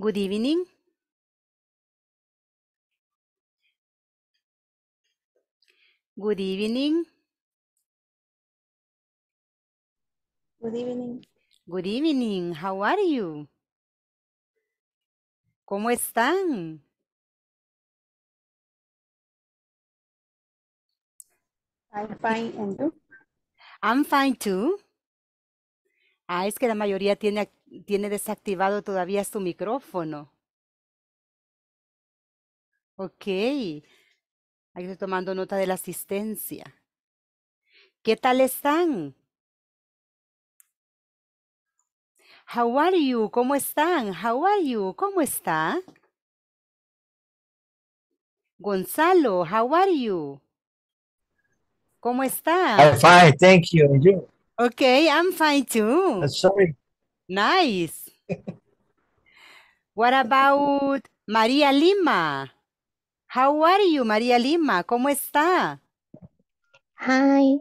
Good evening. Good evening. Good evening. Good evening. How are you? ¿Cómo están? I'm fine, and you? I'm fine too. Ah, es que la mayoría tiene tiene desactivado todavía su micrófono. Ok, aquí estoy tomando nota de la asistencia. ¿Qué tal están? How are you? ¿Cómo están? How are you? ¿Cómo está? Gonzalo, how are you? ¿Cómo está? I'm fine, thank you. Okay, I'm fine too. sorry. Nice. What about Maria Lima? How are you, Maria Lima? ¿Cómo está? Hi.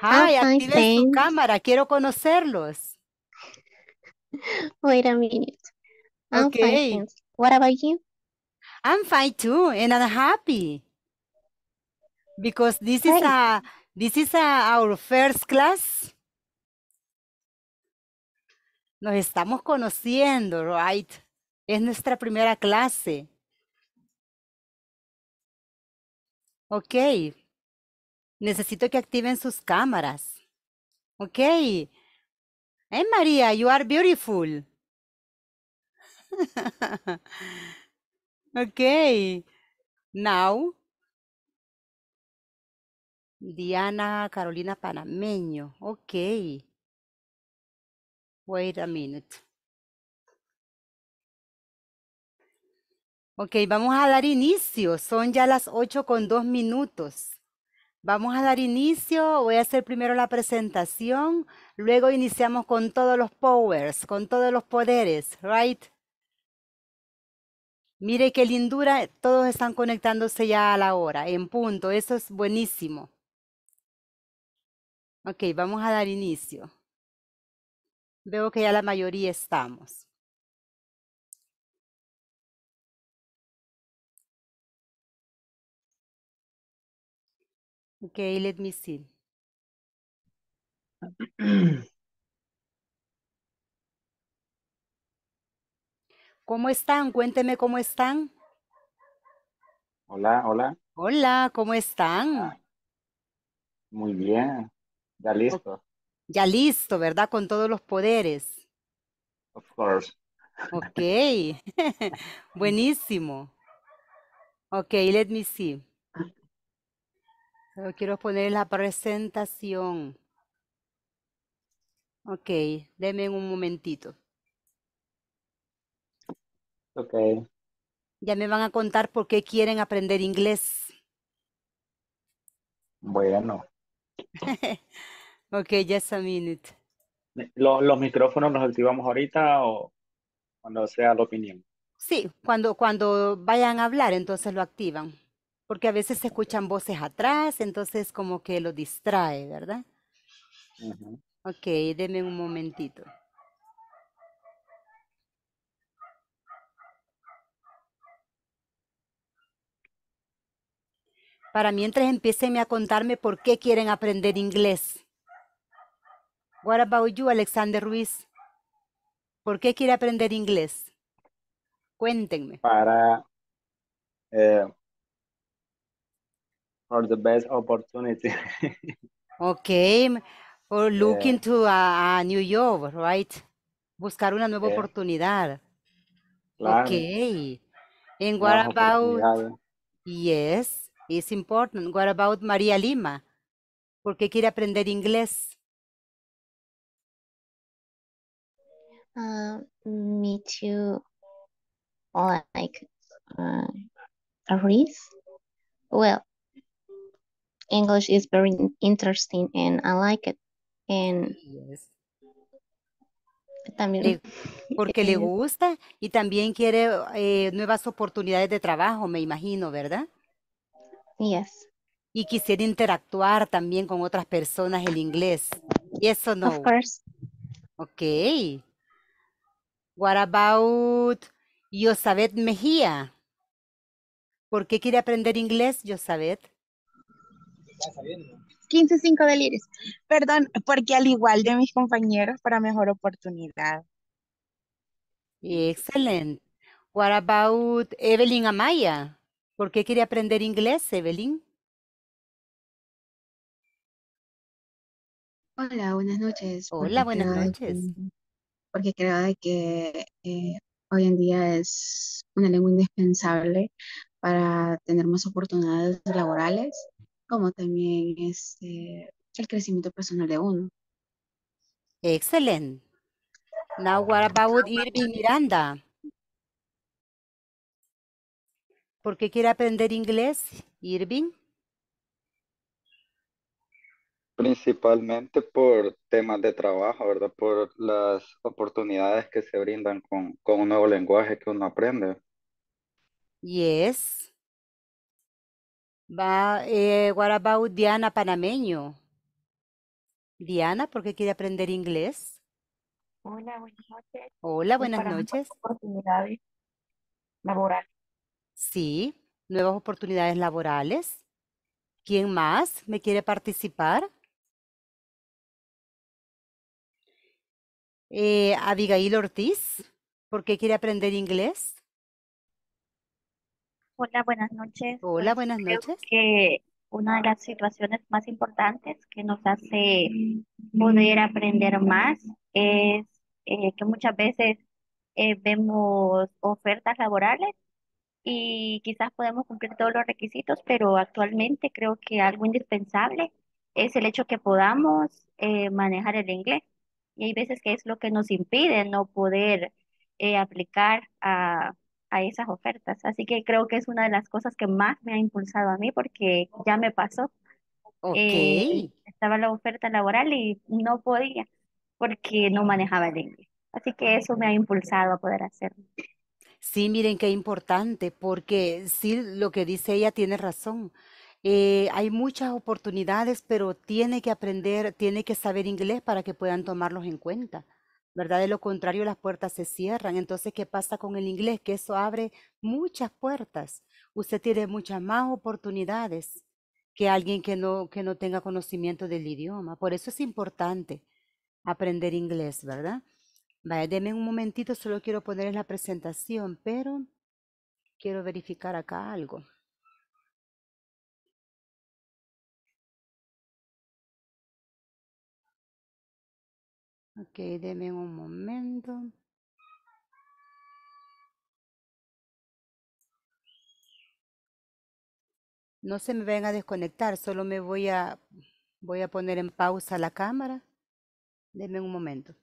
Hi, active su cámara. Quiero conocerlos. Wait a minute. I'm okay. Fine, What about you? I'm fine too, and I'm happy. Because this is a this is a, our first class. Nos estamos conociendo, right? Es nuestra primera clase. Ok. Necesito que activen sus cámaras. Ok. Hey, María, you are beautiful. ok. Now. Diana Carolina Panameño. Ok. Wait a minute. Ok, vamos a dar inicio. Son ya las 8 con 2 minutos. Vamos a dar inicio. Voy a hacer primero la presentación. Luego iniciamos con todos los powers, con todos los poderes, right? Mire qué lindura, todos están conectándose ya a la hora, en punto. Eso es buenísimo. Ok, vamos a dar inicio. Veo que ya la mayoría estamos. Okay, let me see. ¿Cómo están? Cuénteme cómo están. Hola, hola. Hola, ¿cómo están? Ah, muy bien, ya listo ya listo, ¿verdad? Con todos los poderes. Of course. Ok, buenísimo. Ok, let me see. quiero poner la presentación. Ok, denme un momentito. Ok. Ya me van a contar por qué quieren aprender inglés. Bueno. Ok, just a minute. Los, los micrófonos los activamos ahorita o cuando sea la opinión. Sí, cuando, cuando vayan a hablar, entonces lo activan. Porque a veces se escuchan voces atrás, entonces como que lo distrae, ¿verdad? Ok, denme un momentito. Para mientras empiecen a contarme por qué quieren aprender inglés. What about you, Alexander Ruiz? ¿Por qué quiere aprender inglés? Cuéntenme. Para eh, for the best opportunity. okay, for looking to a, new job, right? Buscar una nueva oportunidad. Okay. And what about? Yes, it's important. What about María Lima? ¿Por qué quiere aprender inglés? uh, me to like uh, Well, English is very interesting and I like it. And También. porque le gusta y también quiere eh, nuevas oportunidades de trabajo, me imagino, ¿verdad? Yes. Y quisiera interactuar también con otras personas en inglés. ¿y eso no? Of course. What about Yosabeth Mejía? ¿Por qué quiere aprender inglés, Yosabeth? 15.5 de Liris. Perdón, porque al igual de mis compañeros, para mejor oportunidad. Excelente. What about Evelyn Amaya? ¿Por qué quiere aprender inglés, Evelyn? Hola, buenas noches. Hola, buenas noches porque creo de que eh, hoy en día es una lengua indispensable para tener más oportunidades laborales, como también es este, el crecimiento personal de uno. Excelente. Ahora, what about Irving Miranda? ¿Por qué quiere aprender inglés, Irving? Principalmente por temas de trabajo, ¿verdad? Por las oportunidades que se brindan con, con un nuevo lenguaje que uno aprende. Yes. Va, eh, what Diana Panameño? Diana, ¿por qué quiere aprender inglés? Hola, buenas noches. Hola, buenas noches. Oportunidades laborales. Sí, nuevas oportunidades laborales. ¿Quién más me quiere participar? Eh, Abigail Ortiz, ¿por qué quiere aprender inglés? Hola, buenas noches. Hola, pues, buenas Creo que una de las situaciones más importantes que nos hace poder aprender más es eh, que muchas veces eh, vemos ofertas laborales y quizás podemos cumplir todos los requisitos, pero actualmente creo que algo indispensable es el hecho que podamos manejar el inglés. Y hay veces que es lo que nos impide no poder eh, aplicar a, a esas ofertas. Así que creo que es una de las cosas que más me ha impulsado a mí porque ya me pasó. Eh, okay. estaba la oferta laboral y no podía porque no manejaba el inglés. Así que eso me ha impulsado a poder hacerlo. Sí, miren qué importante, porque sí, lo que dice ella tiene razón. Eh, hay muchas oportunidades, pero tiene que aprender, tiene que saber inglés para que puedan tomarlos en cuenta. ¿Verdad? De lo contrario, las puertas se cierran. Entonces, ¿qué pasa con el inglés? Que eso abre muchas puertas. Usted tiene muchas más oportunidades que alguien que no, que no tenga conocimiento del idioma. Por eso es importante aprender inglés, ¿verdad? Vaya, deme un momentito, solo quiero poner en la presentación, pero quiero verificar acá algo. Ok, denme un momento. No se me venga a desconectar, solo me voy a, voy a poner en pausa la cámara. Denme un momento.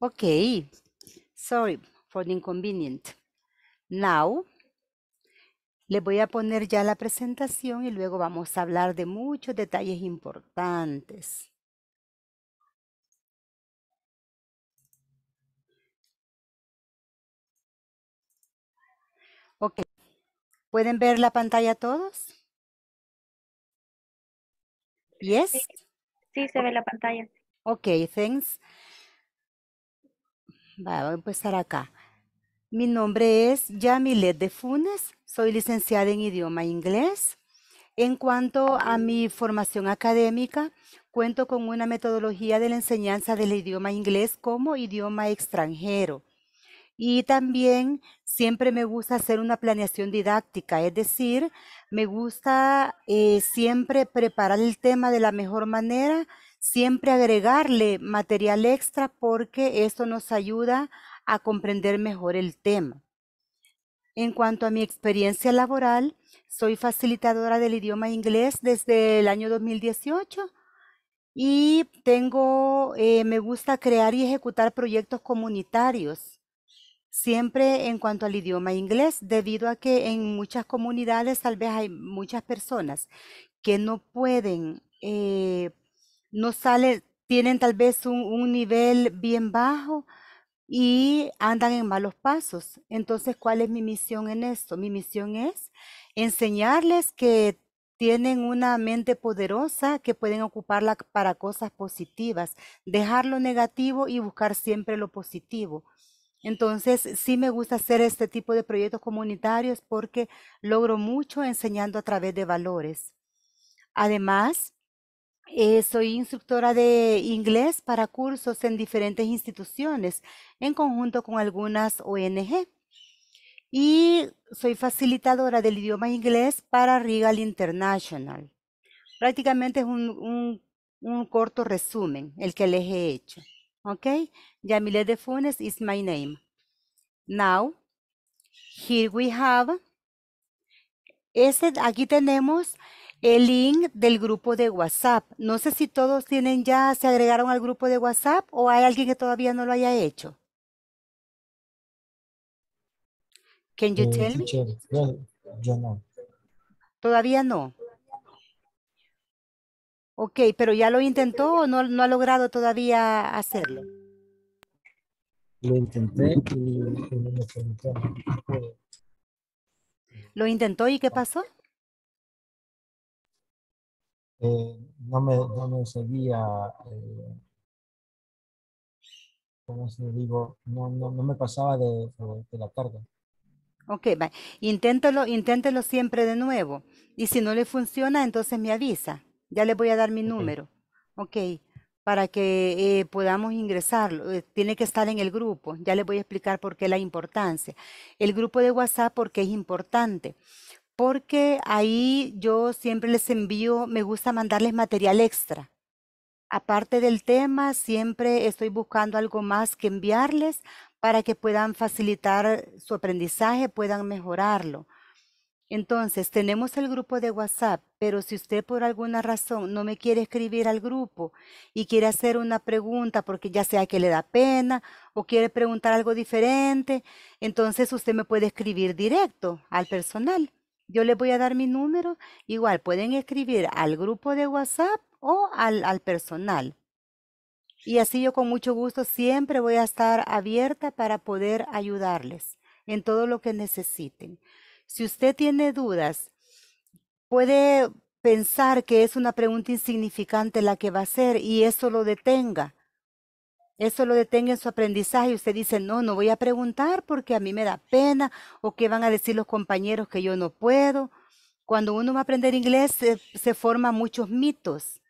Okay, sorry for the inconvenience. Now, le voy a poner ya la presentación y luego vamos a hablar de muchos detalles importantes. Ok, ¿pueden ver la pantalla todos? Yes. Sí, se ve la pantalla. Ok, thanks. Voy a empezar acá. Mi nombre es Yamilet de Funes, soy licenciada en idioma inglés. En cuanto a mi formación académica, cuento con una metodología de la enseñanza del idioma inglés como idioma extranjero. Y también siempre me gusta hacer una planeación didáctica, es decir, me gusta eh, siempre preparar el tema de la mejor manera Siempre agregarle material extra porque eso nos ayuda a comprender mejor el tema. En cuanto a mi experiencia laboral, soy facilitadora del idioma inglés desde el año 2018 y tengo, eh, me gusta crear y ejecutar proyectos comunitarios, siempre en cuanto al idioma inglés, debido a que en muchas comunidades tal vez hay muchas personas que no pueden eh, no sale, tienen tal vez un nivel bien bajo y andan en malos pasos. Entonces, ¿cuál es mi misión en esto? Mi misión es enseñarles que tienen una mente poderosa que pueden ocuparla para cosas positivas, dejar lo negativo y buscar siempre lo positivo. Entonces, sí me gusta hacer este tipo de proyectos comunitarios porque logro mucho enseñando a través de valores. Además, eh, soy instructora de inglés para cursos en diferentes instituciones, en conjunto con algunas ONG. Y soy facilitadora del idioma inglés para Regal International. Prácticamente es un, un, un corto resumen el que les he hecho. ¿Ok? Yamile de Funes is my name. Now, here we have. Este, aquí tenemos el link del grupo de WhatsApp. No sé si todos tienen ya, se agregaron al grupo de WhatsApp o hay alguien que todavía no lo haya hecho. Can you eh, tell me? no. Todavía no. Ok, pero ya lo intentó o no, no ha logrado todavía hacerlo. Lo intenté y, Lo intentó y qué pasó? Eh, no, me, seguía, eh, ¿cómo se digo? No, no, me pasaba de, de, la tarde. Ok, va. siempre de nuevo. Y si no le funciona, entonces me avisa. Ya le voy a dar mi número. Ok, para que eh, podamos ingresarlo. tiene que estar en el grupo. Ya le voy a explicar por qué la importancia. El grupo de WhatsApp, porque es importante porque ahí yo siempre les envío, me gusta mandarles material extra. Aparte del tema, siempre estoy buscando algo más que enviarles para que puedan facilitar su aprendizaje, puedan mejorarlo. Entonces, tenemos el grupo de WhatsApp, pero si usted por alguna razón no me quiere escribir al grupo y quiere hacer una pregunta porque ya sea que le da pena o quiere preguntar algo diferente, entonces usted me puede escribir directo al personal. Yo les voy a dar mi número. Igual pueden escribir al grupo de WhatsApp o al, al personal. Y así yo con mucho gusto siempre voy a estar abierta para poder ayudarles en todo lo que necesiten. Si usted tiene dudas, puede pensar que es una pregunta insignificante la que va a hacer y eso lo detenga eso lo detenga en su aprendizaje y usted dice, no, no voy a preguntar porque a mí me da pena o qué van a decir los compañeros que yo no puedo. Cuando uno va a aprender inglés se, se forman muchos mitos,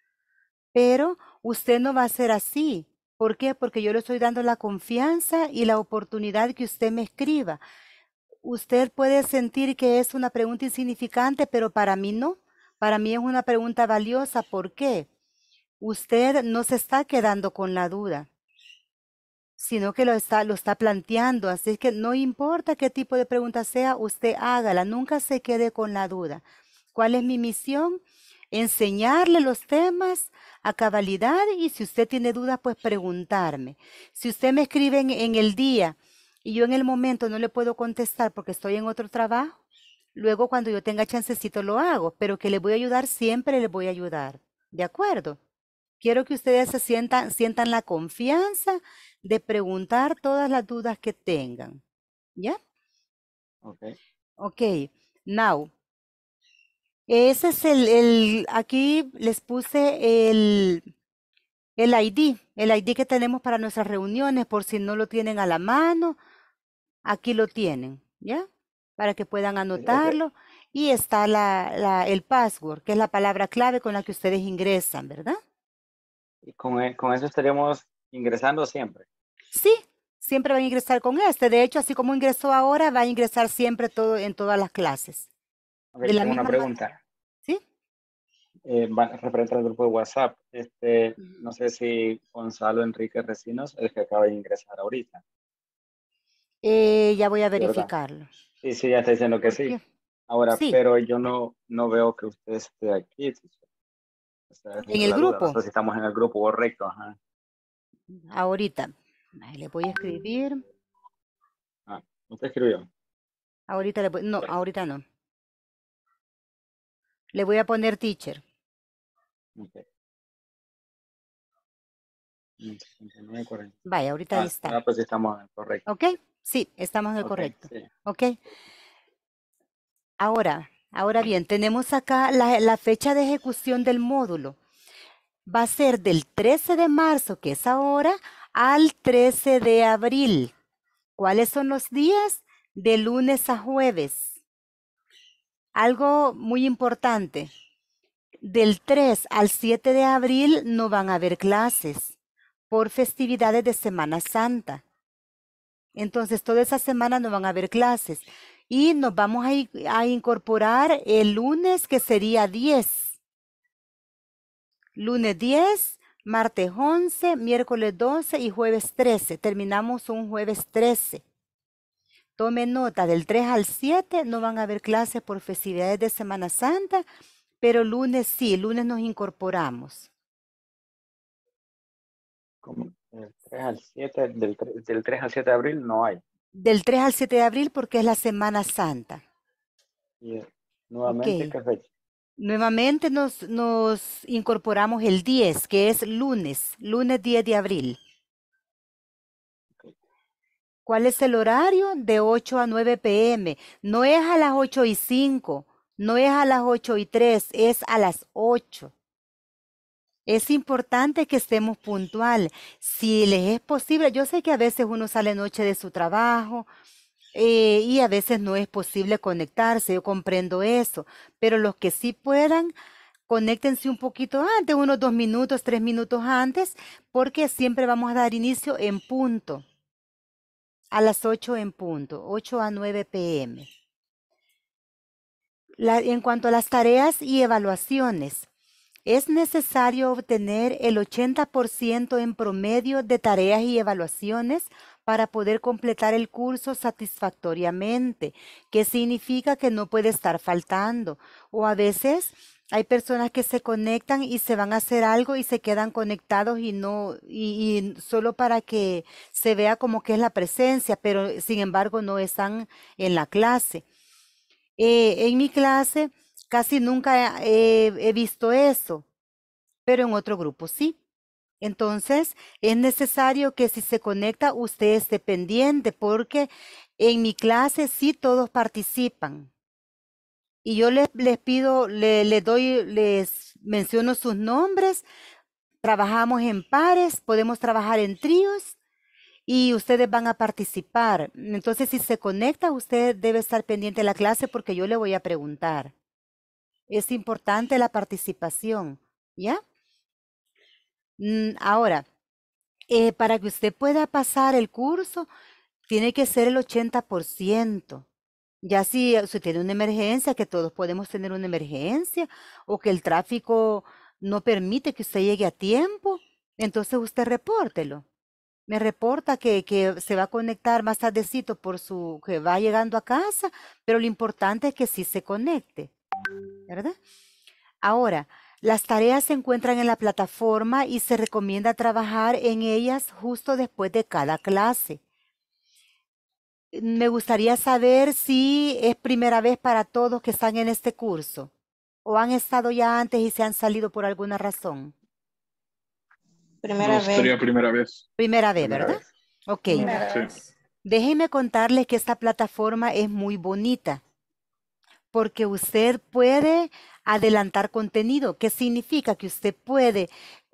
pero usted no va a ser así. ¿Por qué? Porque yo le estoy dando la confianza y la oportunidad que usted me escriba. Usted puede sentir que es una pregunta insignificante, pero para mí no. Para mí es una pregunta valiosa. ¿Por qué? Usted no se está quedando con la duda sino que lo está, lo está planteando. Así que no importa qué tipo de pregunta sea, usted hágala, nunca se quede con la duda. ¿Cuál es mi misión? Enseñarle los temas a cabalidad y si usted tiene dudas, pues preguntarme. Si usted me escribe en, el día y yo en el momento no le puedo contestar porque estoy en otro trabajo, luego cuando yo tenga chancecito lo hago, pero que le voy a ayudar, siempre le voy a ayudar. ¿De acuerdo? Quiero que ustedes se sientan, sientan la confianza de preguntar todas las dudas que tengan. ¿Ya? Ok. Ok. Now, ese es el, el aquí les puse el, el ID, el ID que tenemos para nuestras reuniones, por si no lo tienen a la mano, aquí lo tienen, ¿ya? Para que puedan anotarlo. Y está la, la, el password, que es la palabra clave con la que ustedes ingresan, ¿verdad? Y con, e, con eso estaríamos ingresando siempre. Sí, siempre va a ingresar con este. De hecho, así como ingresó ahora, va a ingresar siempre todo en todas las clases. Okay, tengo una pregunta. Sí. Eh, referente al grupo de WhatsApp, este, no sé si Gonzalo Enrique Recinos, el que acaba de ingresar ahorita. Eh, ya voy a verificarlo. Sí, sí, ya está diciendo que sí. Ahora, pero yo no, no veo que usted esté aquí. en el grupo. estamos en el grupo correcto. Ahorita. le voy a escribir. Ah, no te escribió. Ahorita le no, ahorita no. Le voy a poner teacher. Okay. Vaya, ahorita ah, está. Ah, pues estamos en el correcto. Ok, sí, estamos en el correcto. Ok. Ahora, ahora bien, tenemos acá la, la fecha de ejecución del módulo va a ser del 13 de marzo, que es ahora, al 13 de abril. ¿Cuáles son los días? De lunes a jueves. Algo muy importante. Del 3 al 7 de abril no van a haber clases por festividades de Semana Santa. Entonces, toda esa semana no van a haber clases. Y nos vamos a, incorporar el lunes, que sería 10 lunes 10, martes 11, miércoles 12 y jueves 13. Terminamos un jueves 13. Tome nota, del 3 al 7 no van a haber clases por festividades de Semana Santa, pero lunes sí, lunes nos incorporamos. ¿Cómo? Del 3 al 7, del, al 7 de abril no hay. Del 3 al 7 de abril porque es la Semana Santa. Eh, nuevamente, ¿qué fecha? Nuevamente nos, incorporamos el 10, que es lunes, lunes 10 de abril. ¿Cuál es el horario? De 8 a 9 pm. No es a las 8 y 5, no es a las 8 y 3, es a las 8. Es importante que estemos puntual. Si les es posible, yo sé que a veces uno sale noche de su trabajo, eh, y a veces no es posible conectarse, yo comprendo eso, pero los que sí puedan, conéctense un poquito antes, unos dos minutos, tres minutos antes, porque siempre vamos a dar inicio en punto, a las 8 en punto, 8 a 9 pm. en cuanto a las tareas y evaluaciones, es necesario obtener el 80% en promedio de tareas y evaluaciones para poder completar el curso satisfactoriamente, que significa que no puede estar faltando. O a veces hay personas que se conectan y se van a hacer algo y se quedan conectados y no, y, solo para que se vea como que es la presencia, pero sin embargo no están en la clase. Eh, en mi clase casi nunca he visto eso, pero en otro grupo sí. Entonces, es necesario que si se conecta usted esté pendiente porque en mi clase sí todos participan. Y yo les, les pido, les, doy, les menciono sus nombres. Trabajamos en pares, podemos trabajar en tríos y ustedes van a participar. Entonces, si se conecta, usted debe estar pendiente de la clase porque yo le voy a preguntar. Es importante la participación, ¿ya? Mm, ahora, eh, para que usted pueda pasar el curso, tiene que ser el 80%. Ya si usted eh, tiene una emergencia, que todos podemos tener una emergencia, o que el tráfico no permite que usted llegue a tiempo, entonces usted repórtelo. Me reporta que, se va a conectar más tardecito por su, que va llegando a casa, pero lo importante es que sí se conecte, ¿verdad? Ahora, las tareas se encuentran en la plataforma y se recomienda trabajar en ellas justo después de cada clase. Me gustaría saber si es primera vez para todos que están en este curso o han estado ya antes y se han salido por alguna razón. Primera vez. Sería primera vez. Primera vez, ¿verdad? Ok. Déjenme contarles que esta plataforma es muy bonita porque usted puede adelantar contenido, ¿Qué significa que usted puede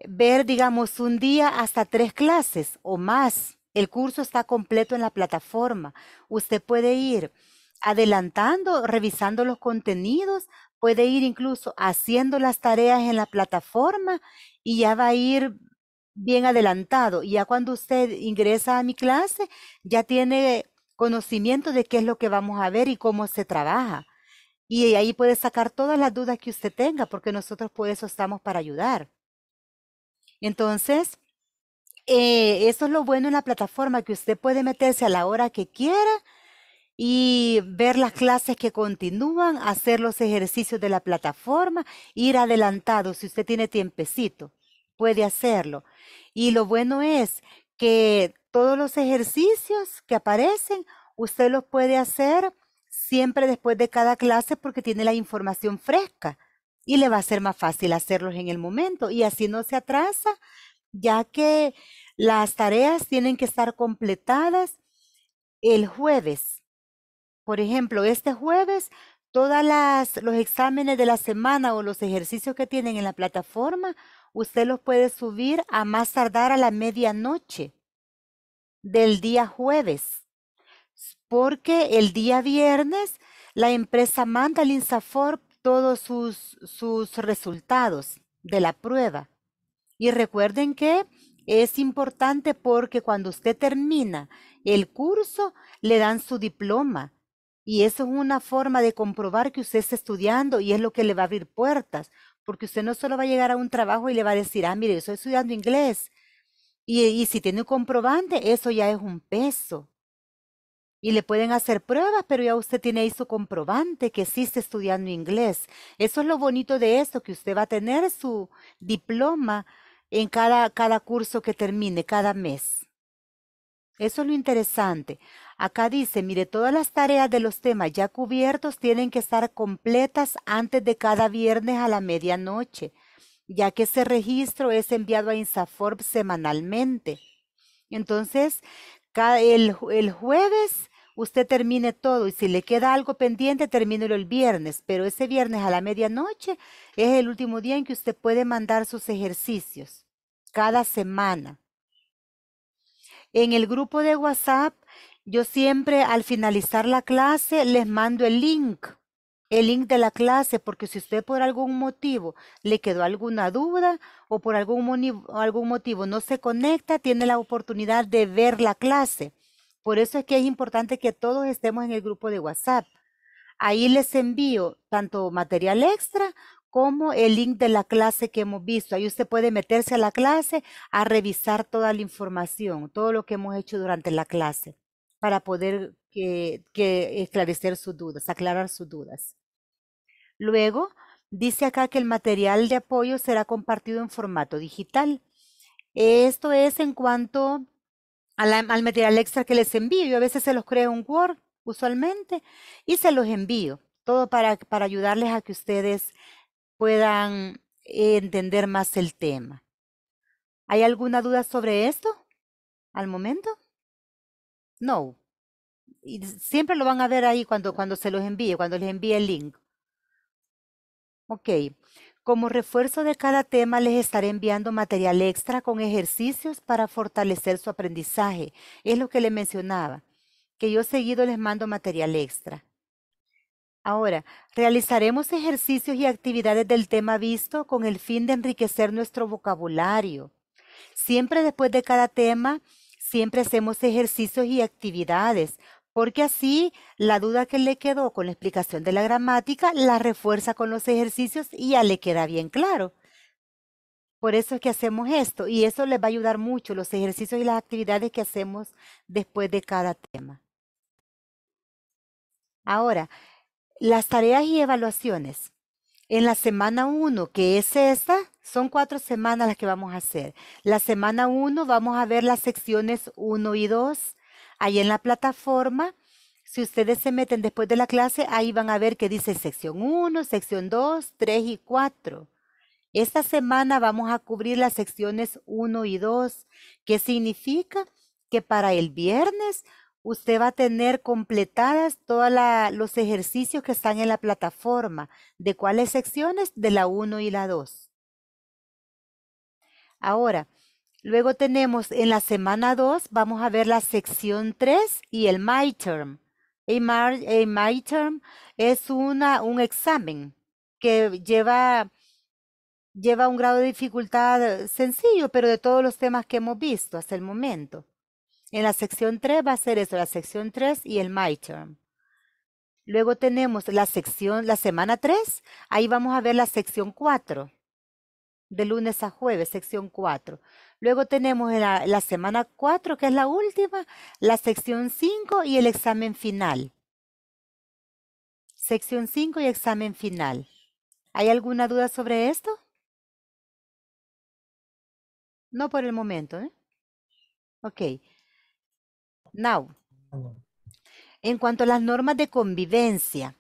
ver, digamos, un día hasta tres clases o más. El curso está completo en la plataforma. Usted puede ir adelantando, revisando los contenidos, puede ir incluso haciendo las tareas en la plataforma y ya va a ir bien adelantado. Ya cuando usted ingresa a mi clase, ya tiene conocimiento de qué es lo que vamos a ver y cómo se trabaja. Y ahí puede sacar todas las dudas que usted tenga, porque nosotros por eso estamos para ayudar. Entonces, eh, eso es lo bueno en la plataforma, que usted puede meterse a la hora que quiera y ver las clases que continúan, hacer los ejercicios de la plataforma, ir adelantado, si usted tiene tiempecito, puede hacerlo. Y lo bueno es que todos los ejercicios que aparecen, usted los puede hacer siempre después de cada clase porque tiene la información fresca y le va a ser más fácil hacerlos en el momento y así no se atrasa, ya que las tareas tienen que estar completadas el jueves. Por ejemplo, este jueves todos los exámenes de la semana o los ejercicios que tienen en la plataforma, usted los puede subir a más tardar a la medianoche del día jueves porque el día viernes la empresa manda al INSAFOR todos sus, resultados de la prueba. Y recuerden que es importante porque cuando usted termina el curso, le dan su diploma. Y eso es una forma de comprobar que usted está estudiando y es lo que le va a abrir puertas. Porque usted no solo va a llegar a un trabajo y le va a decir, ah, mire, yo estoy estudiando inglés. y si tiene un comprobante, eso ya es un peso y le pueden hacer pruebas, pero ya usted tiene ahí su comprobante que existe está estudiando inglés. Eso es lo bonito de esto, que usted va a tener su diploma en cada, cada curso que termine, cada mes. Eso es lo interesante. Acá dice, mire, todas las tareas de los temas ya cubiertos tienen que estar completas antes de cada viernes a la medianoche, ya que ese registro es enviado a Insaforb semanalmente. Entonces, el, el jueves usted termine todo y si le queda algo pendiente, termínelo el viernes, pero ese viernes a la medianoche es el último día en que usted puede mandar sus ejercicios cada semana. En el grupo de WhatsApp, yo siempre al finalizar la clase les mando el link, el link de la clase, porque si usted por algún motivo le quedó alguna duda o por algún, algún motivo no se conecta, tiene la oportunidad de ver la clase por eso es que es importante que todos estemos en el grupo de WhatsApp. Ahí les envío tanto material extra como el link de la clase que hemos visto. Ahí usted puede meterse a la clase a revisar toda la información, todo lo que hemos hecho durante la clase para poder que esclarecer sus dudas, aclarar sus dudas. Luego, dice acá que el material de apoyo será compartido en formato digital. Esto es en cuanto al, al extra que les envío. Yo a veces se los creo un Word, usualmente, y se los envío. Todo para, para ayudarles a que ustedes puedan entender más el tema. ¿Hay alguna duda sobre esto al momento? No. Y siempre lo van a ver ahí cuando, cuando se los envíe, cuando les envíe el link. Ok. Como refuerzo de cada tema les estaré enviando material extra con ejercicios para fortalecer su aprendizaje. Es lo que le mencionaba, que yo seguido les mando material extra. Ahora, realizaremos ejercicios y actividades del tema visto con el fin de enriquecer nuestro vocabulario. Siempre después de cada tema, siempre hacemos ejercicios y actividades porque así la duda que le quedó con la explicación de la gramática la refuerza con los ejercicios y ya le queda bien claro. Por eso es que hacemos esto y eso les va a ayudar mucho los ejercicios y las actividades que hacemos después de cada tema. Ahora, las tareas y evaluaciones. En la semana 1, que es esta, son cuatro semanas las que vamos a hacer. La semana 1 vamos a ver las secciones 1 y 2. Ahí en la plataforma, si ustedes se meten después de la clase, ahí van a ver que dice sección 1, sección 2, 3 y 4. Esta semana vamos a cubrir las secciones 1 y 2, que significa que para el viernes usted va a tener completadas todos los ejercicios que están en la plataforma. ¿De cuáles secciones? De la 1 y la 2. Ahora, Luego tenemos en la semana 2, vamos a ver la sección 3 y el My Term. El My Term es un examen que lleva, lleva un grado de dificultad sencillo, pero de todos los temas que hemos visto hasta el momento. En la sección 3 va a ser eso, la sección 3 y el My Term. Luego tenemos la sección, la semana 3, ahí vamos a ver la sección 4, de lunes a jueves, sección 4. Luego tenemos la, semana 4, que es la última, la sección 5 y el examen final. Sección 5 y examen final. ¿Hay alguna duda sobre esto? No por el momento, ¿eh? Ok. Now, en cuanto a las normas de convivencia,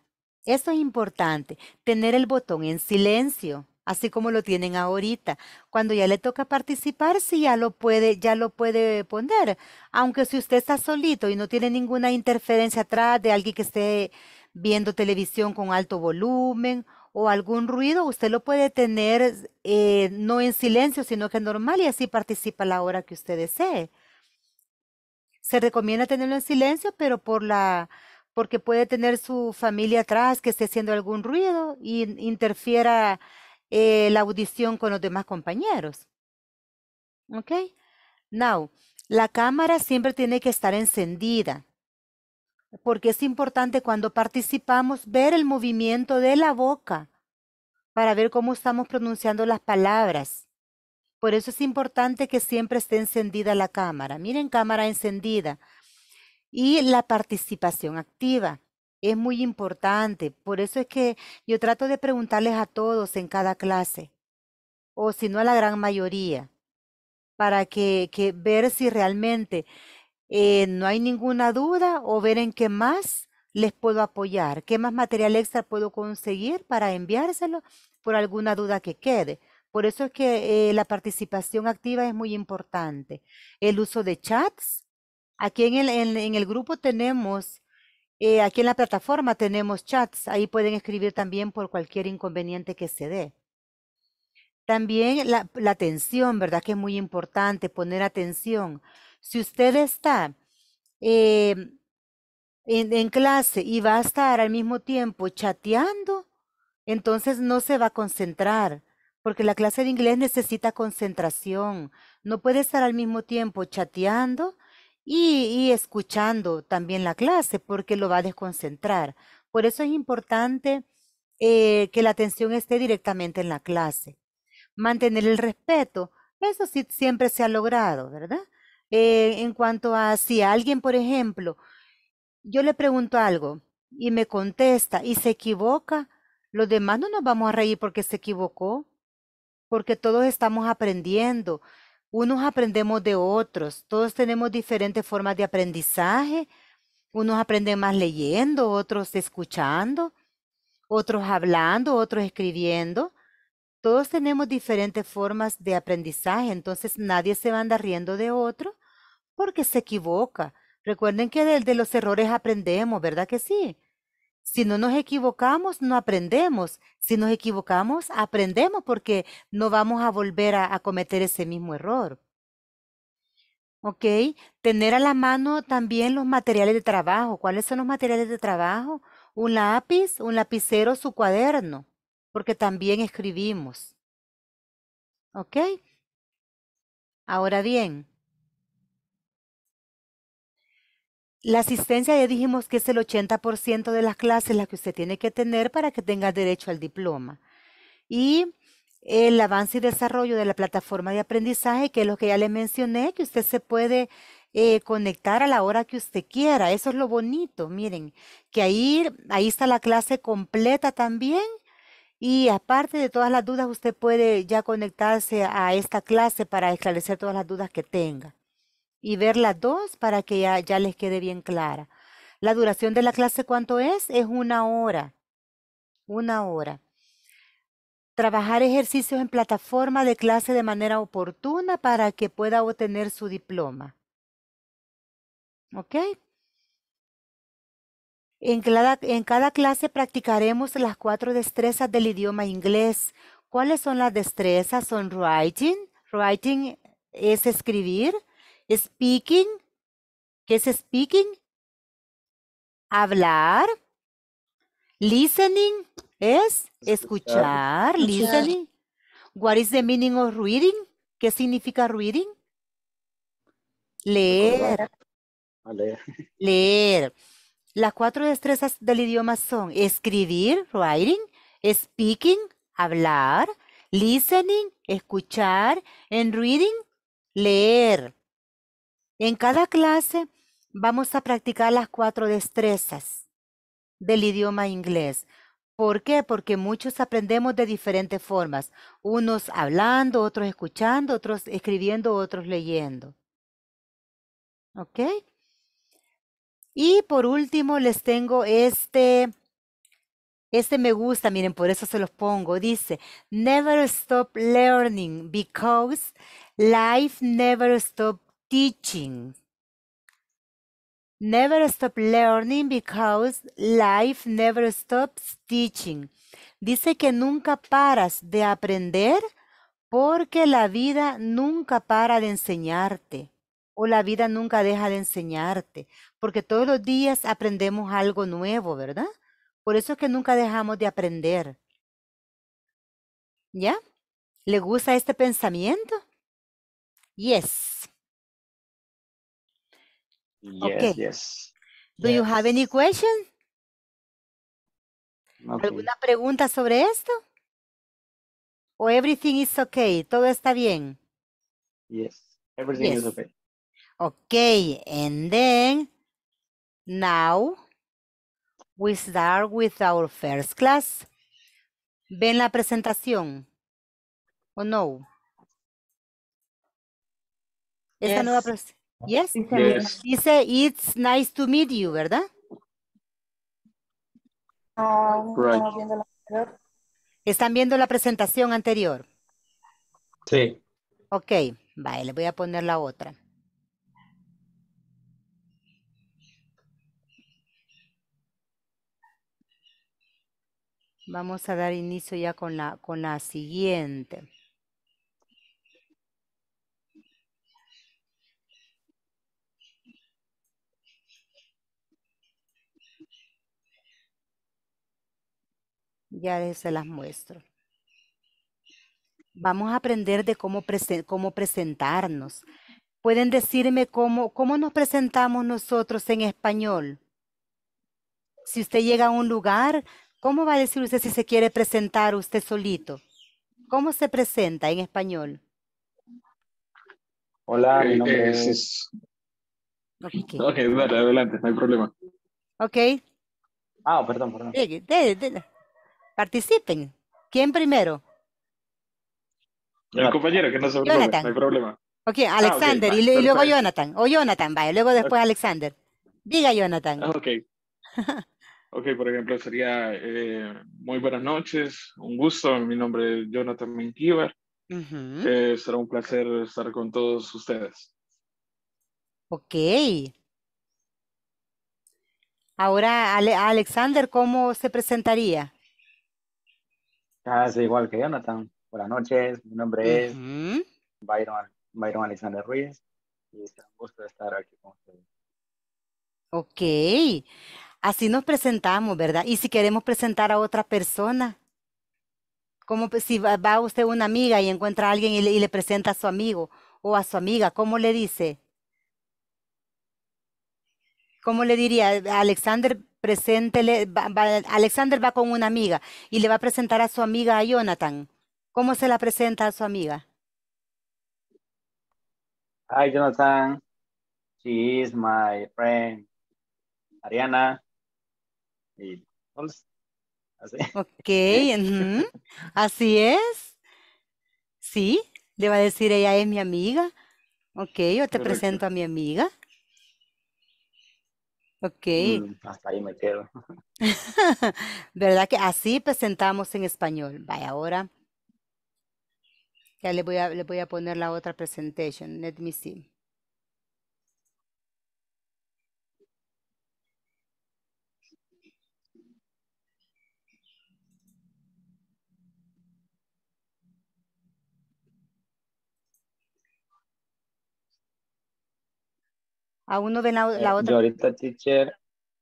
eso es importante, tener el botón en silencio así como lo tienen ahorita. Cuando ya le toca participar, sí ya lo puede, ya lo puede poner. Aunque si usted está solito y no tiene ninguna interferencia atrás de alguien que esté viendo televisión con alto volumen o algún ruido, usted lo puede tener eh, no en silencio, sino que normal y así participa a la hora que usted desee. Se recomienda tenerlo en silencio, pero por la porque puede tener su familia atrás que esté haciendo algún ruido y interfiera eh, la audición con los demás compañeros. ¿Ok? Now, la cámara siempre tiene que estar encendida porque es importante cuando participamos ver el movimiento de la boca para ver cómo estamos pronunciando las palabras. Por eso es importante que siempre esté encendida la cámara. Miren cámara encendida. Y la participación activa. Es muy importante. Por eso es que yo trato de preguntarles a todos en cada clase, o si no a la gran mayoría, para que, ver si realmente eh, no hay ninguna duda o ver en qué más les puedo apoyar, qué más material extra puedo conseguir para enviárselo por alguna duda que quede. Por eso es que eh, la participación activa es muy importante. El uso de chats. Aquí en el grupo tenemos eh, aquí en la plataforma tenemos chats, ahí pueden escribir también por cualquier inconveniente que se dé. También la, atención, ¿verdad? Que es muy importante poner atención. Si usted está em, en, en clase y va a estar al mismo tiempo chateando, entonces no se va a concentrar, porque la clase de inglés necesita concentración. No puede estar al mismo tiempo chateando y, escuchando también la clase porque lo va a desconcentrar. Por eso es importante eh, que la atención esté directamente en la clase. Mantener el respeto, eso sí siempre se ha logrado, ¿verdad? Eh, en cuanto a si alguien, por ejemplo, yo le pregunto algo y me contesta y se equivoca, los demás no nos vamos a reír porque se equivocó, porque todos estamos aprendiendo. Unos aprendemos de otros, todos tenemos diferentes formas de aprendizaje. Unos aprenden más leyendo, otros escuchando, otros hablando, otros escribiendo. Todos tenemos diferentes formas de aprendizaje, entonces nadie se va a andar riendo de otro porque se equivoca. Recuerden que de, de los errores aprendemos, ¿verdad que sí? Si no nos equivocamos, no aprendemos. Si nos equivocamos, aprendemos porque no vamos a volver a, cometer ese mismo error. ¿ok? Tener a la mano también los materiales de trabajo. ¿Cuáles son los materiales de trabajo? Un lápiz, un lapicero, su cuaderno, porque también escribimos. ¿Ok? Ahora bien, La asistencia ya dijimos que es el 80% de las clases las que usted tiene que tener para que tenga derecho al diploma. Y el avance y desarrollo de la plataforma de aprendizaje, que es lo que ya le mencioné, que usted se puede eh, conectar a la hora que usted quiera. Eso es lo bonito, miren, que ahí, ahí está la clase completa también. Y aparte de todas las dudas, usted puede ya conectarse a esta clase para esclarecer todas las dudas que tenga y ver las dos para que ya, les quede bien clara. La duración de la clase, ¿cuánto es? Es una hora. Una hora. Trabajar ejercicios en plataforma de clase de manera oportuna para que pueda obtener su diploma. ¿Ok? en cada, clase practicaremos las cuatro destrezas del idioma inglés. ¿Cuáles son las destrezas? Son writing. Writing es escribir. Speaking. ¿Qué es speaking? Hablar. Listening es escuchar. Listening. What is the meaning of reading? ¿Qué significa reading? Leer. leer. Leer. Las cuatro destrezas del idioma son escribir, writing, speaking, hablar, listening, escuchar, and reading, leer. En cada clase vamos a practicar las cuatro destrezas del idioma inglés. ¿Por qué? Porque muchos aprendemos de diferentes formas, unos hablando, otros escuchando, otros escribiendo, otros leyendo. ¿Ok? Y por último les tengo este, este me gusta, miren, por eso se los pongo. Dice, never stop learning because life never stop teaching. Never stop learning because life never stops teaching. Dice que nunca paras de aprender porque la vida nunca para de enseñarte o la vida nunca deja de enseñarte, porque todos los días aprendemos algo nuevo, ¿verdad? Por eso es que nunca dejamos de aprender. ¿Ya? ¿Le gusta este pensamiento? Yes okay. yes. Do you have any question? ¿Alguna pregunta sobre esto? ¿O everything is okay? ¿Todo está bien? Yes, everything is okay. Okay, and then now we start with our first class. ¿Ven la presentación? ¿O no? Esta nueva Yes. Dice, it's nice to meet you, ¿verdad? ¿Están viendo la presentación anterior? Sí. Ok, vale, le voy a poner la otra. Vamos a dar inicio ya con la, con la siguiente. Ya se las muestro. Vamos a aprender de cómo, presentarnos. ¿Pueden decirme cómo, nos presentamos nosotros en español? Si usted llega a un lugar, ¿cómo va a decir usted si se quiere presentar usted solito? ¿Cómo se presenta en español? Hola, mi nombre eh, es... ok, adelante, no hay problema. Ok. Ah, perdón, perdón. Participen. ¿Quién primero? El compañero, que no se preocupe, no hay problema. Ok, ah, Alexander, y, luego Jonathan. O Jonathan, vaya, luego después Alexander. Diga Jonathan. Ah, ok. ok, por ejemplo, sería eh, muy buenas noches, un gusto. Mi nombre es Jonathan Menkivar. Eh, será un placer estar con todos ustedes. Ok. Ahora, Alexander, ¿cómo se presentaría? Casi igual que Jonathan. Buenas noches, mi nombre es Byron, Byron Alexander Ruiz y es un gusto estar aquí con ustedes. Ok, así nos presentamos, ¿verdad? Y si queremos presentar a otra persona, como si va, usted una amiga y encuentra a alguien y le, presenta a su amigo o a su amiga, ¿cómo le dice? ¿Cómo le diría? Alexander preséntele, Alexander va con una amiga y le va a presentar a su amiga a Jonathan. ¿Cómo se la presenta a su amiga? Hi, Jonathan. She is my friend, Ariana. Ok, así es. Sí, le va a decir, ella es mi amiga. Ok, yo te presento a mi amiga. Ok. Mm, hasta ahí me quedo. ¿Verdad que así presentamos en español? Vaya, ahora. Ya le voy a, le voy a poner la otra presentación. Let me see. A uno ven eh, la, otra. Yo ahorita, teacher,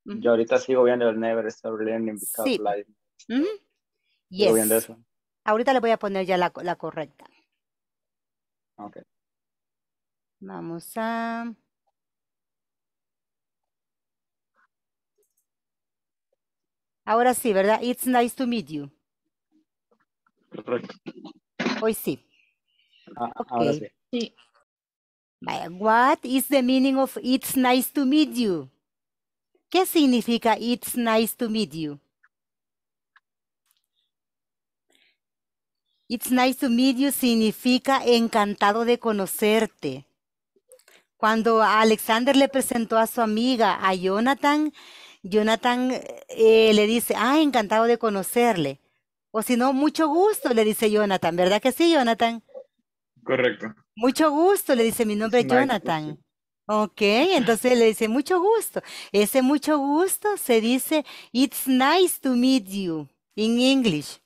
yo ahorita sigo viendo el Never Stop Learning Because sí. Life. yes. Ahorita le voy a poner ya la, la correcta. Ok. Vamos a... Ahora sí, ¿verdad? It's nice to meet you. Correcto. Hoy sí. Ah, okay. Ahora sí. sí. What is the meaning of it's nice to meet you? ¿Qué significa it's nice to meet you? It's nice to meet you significa encantado de conocerte. Cuando Alexander le presentó a su amiga, a Jonathan, Jonathan eh, le dice, ah, encantado de conocerle. O si no, mucho gusto, le dice Jonathan, ¿verdad que sí, Jonathan? Correcto. Mucho gusto, le dice, mi nombre es Jonathan. Ok, entonces le dice, mucho gusto. Ese mucho gusto se dice, it's nice to meet you, in English.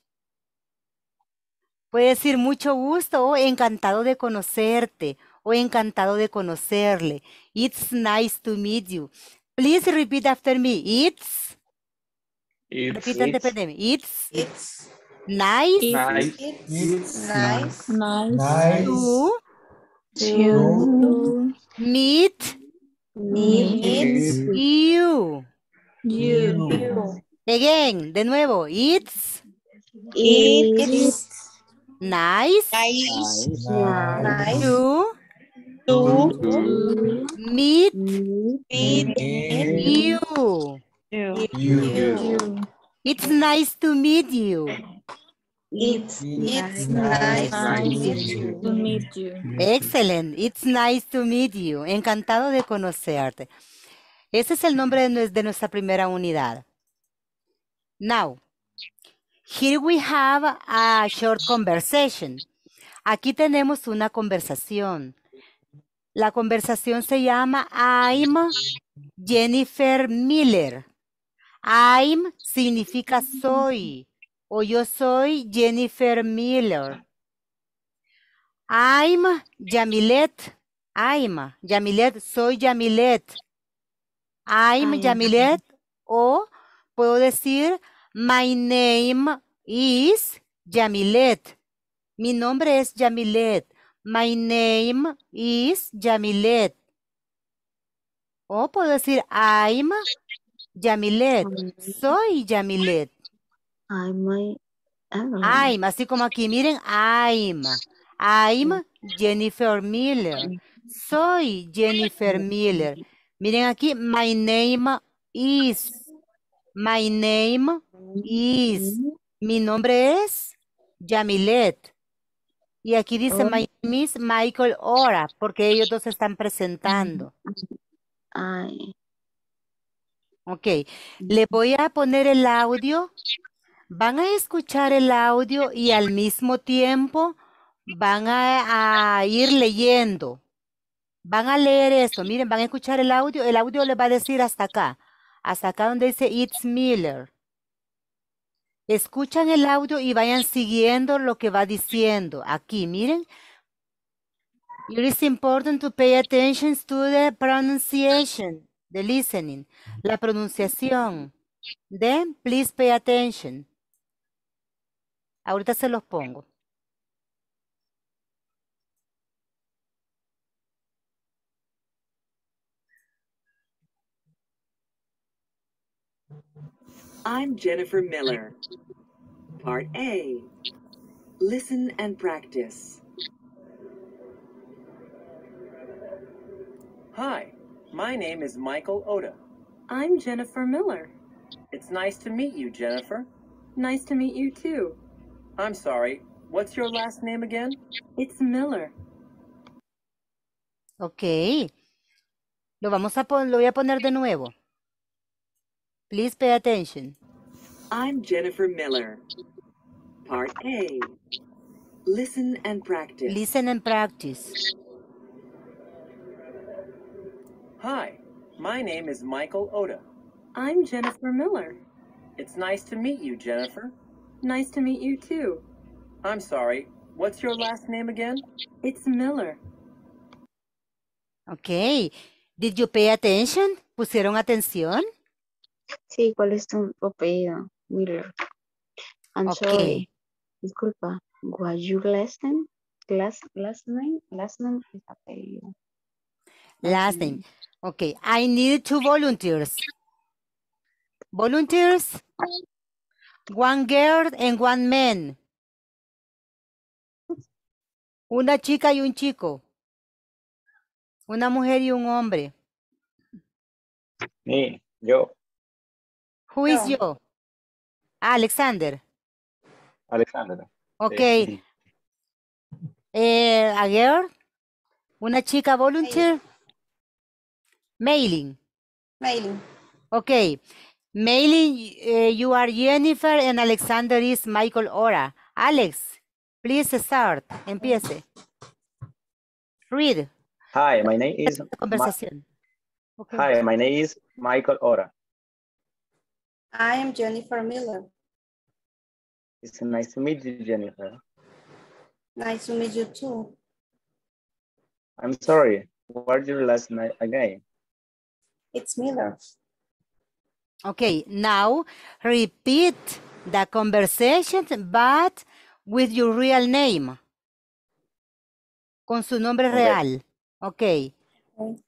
Puede decir mucho gusto o encantado de conocerte o encantado de conocerle. It's nice to meet you. Please repeat after me. It's. It's. it's, it's Nice. Nice. nice. Nice. nice. To, to meet, meet you. You. you. Again, de nuevo. It's. It's. Nice. Nice. nice. To, to meet, meet you. You. you. It's nice to meet you. It's, it's nice, to meet you. Excellent. It's nice to meet you. Encantado de conocerte. Ese es el nombre de, de nuestra primera unidad. Now, here we have a short conversation. Aquí tenemos una conversación. La conversación se llama I'm Jennifer Miller. I'm significa soy. O yo soy Jennifer Miller. I'm Yamilet. I'm Yamilet. Soy Yamilet. I'm Yamilet. O puedo decir, my name is Yamilet. Mi nombre es Yamilet. My name is Yamilet. O puedo decir, I'm Yamilet. Soy Yamilet. Ah, I'm, I'm, así como aquí, miren, I'm, I'm Jennifer Miller. Soy Jennifer Miller. Miren aquí, my name is, my name is, mi nombre es Yamilet. Y aquí dice oh. my name Michael Ora, porque ellos dos están presentando. Ay. Ok, le voy a poner el audio van a escuchar el audio y al mismo tiempo van a, ir leyendo. Van a leer esto. Miren, van a escuchar el audio. El audio les va a decir hasta acá. Hasta acá donde dice It's Miller. Escuchan el audio y vayan siguiendo lo que va diciendo. Aquí, miren. It is important to pay attention to the pronunciation, the listening, la pronunciación. Then, please pay attention. Ahorita se los pongo. I'm Jennifer Miller. Part A. Listen and practice. Hi, my name is Michael Oda. I'm Jennifer Miller. It's nice to meet you, Jennifer. Nice to meet you too. I'm sorry, what's your last name again? It's Miller. Ok. Lo, vamos a lo voy a poner de nuevo. Please pay attention. I'm Jennifer Miller. Part A. Listen and practice. Listen and practice. Hi, my name is Michael Oda. I'm Jennifer Miller. It's nice to meet you, Jennifer. Nice to meet you too. I'm sorry, what's your last name again? It's Miller. Okay. Did you pay attention? ¿Pusieron atención? Sí, ¿cuál es tu apellido? Miller. I'm okay. sorry. Disculpa. What your last name? Last, last name? Last name is apellido. Last name. Okay. I need two volunteers. Volunteers? One girl and one man. Una chica y un chico. Una mujer y un hombre. Me, yo. Who is yo? Alexander. Alexander. Ok. Eh, a girl. Una chica volunteer. Mailing. Mailing. Ok. Mailing. uh, eh, you are Jennifer and Alexander is Michael Ora. Alex, please start. Empiece. Read. Hi, my name is... Conversation. okay. Hi, my name is Michael Ora. I am Jennifer Miller. It's nice to meet you, Jennifer. Nice to meet you too. I'm sorry, what's your last name again? It's Miller. Okay, now repeat the conversation, but with your real name. Con su nombre okay. real. Okay. okay.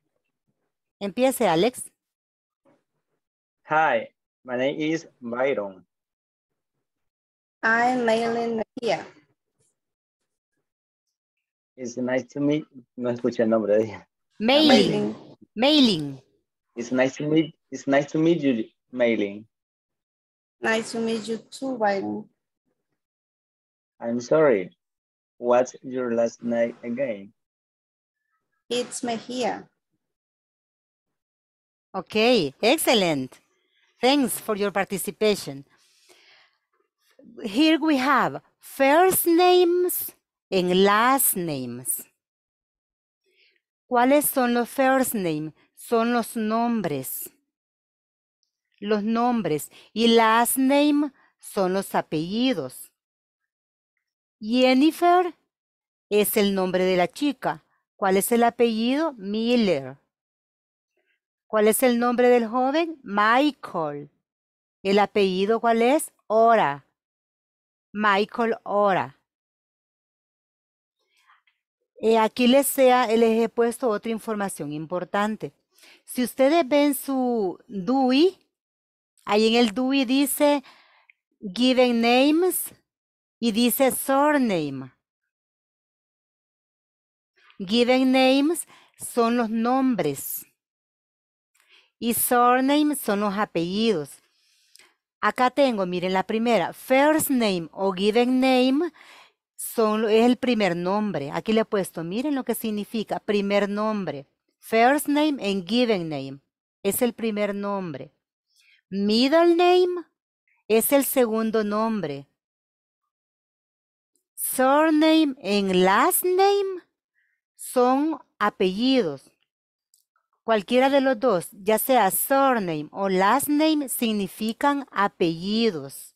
Empiece, Alex. Hi, my name is Byron. I'm Maylin Mejia. It's nice to meet, no escuché el nombre de ella. Mailing. Mailing. It's nice to meet, it's nice to meet you, Mailing. Nice to meet you too, Byron. I'm sorry. What's your last name again? It's Mejia. Okay, excellent. Thanks for your participation. Here we have first names and last names. ¿Cuáles son los first names? Son los nombres. los nombres y last name son los apellidos. Jennifer es el nombre de la chica. ¿Cuál es el apellido? Miller. ¿Cuál es el nombre del joven? Michael. ¿El apellido cuál es? Ora. Michael Ora. Eh, aquí les, sea, he puesto otra información importante. Si ustedes ven su DUI, Ahí en el DUI dice given names y dice surname. Given names son los nombres y surname son los apellidos. Acá tengo, miren, la primera, first name o given name es el primer nombre. Aquí le he puesto, miren lo que significa, primer nombre. First name en given name es el primer nombre. Middle name es el segundo nombre. Surname en last name son apellidos. Cualquiera de los dos, ya sea surname o last name, significan apellidos.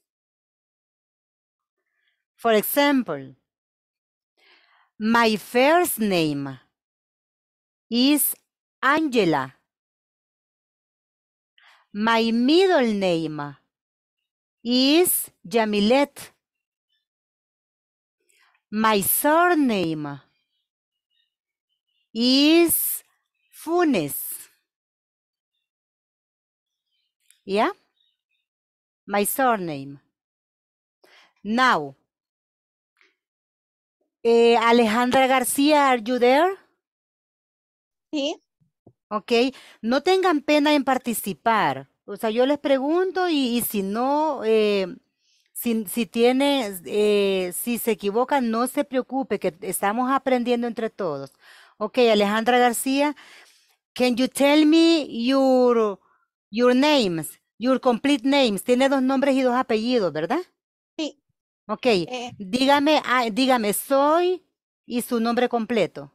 For example, my first name is Angela. My middle name is Jamilet. My surname is Funes. Yeah? My surname. Now, eh, Alejandra Garcia, are you there? Sí. ¿ok? No tengan pena en participar. O sea, yo les pregunto y, si no, eh, si, tiene, eh, si se equivoca, no se preocupe, que estamos aprendiendo entre todos. Ok, Alejandra García, can you tell me your, your names, your complete names? Tiene dos nombres y dos apellidos, ¿verdad? Sí. Ok, eh. dígame, ah, dígame, soy y su nombre completo.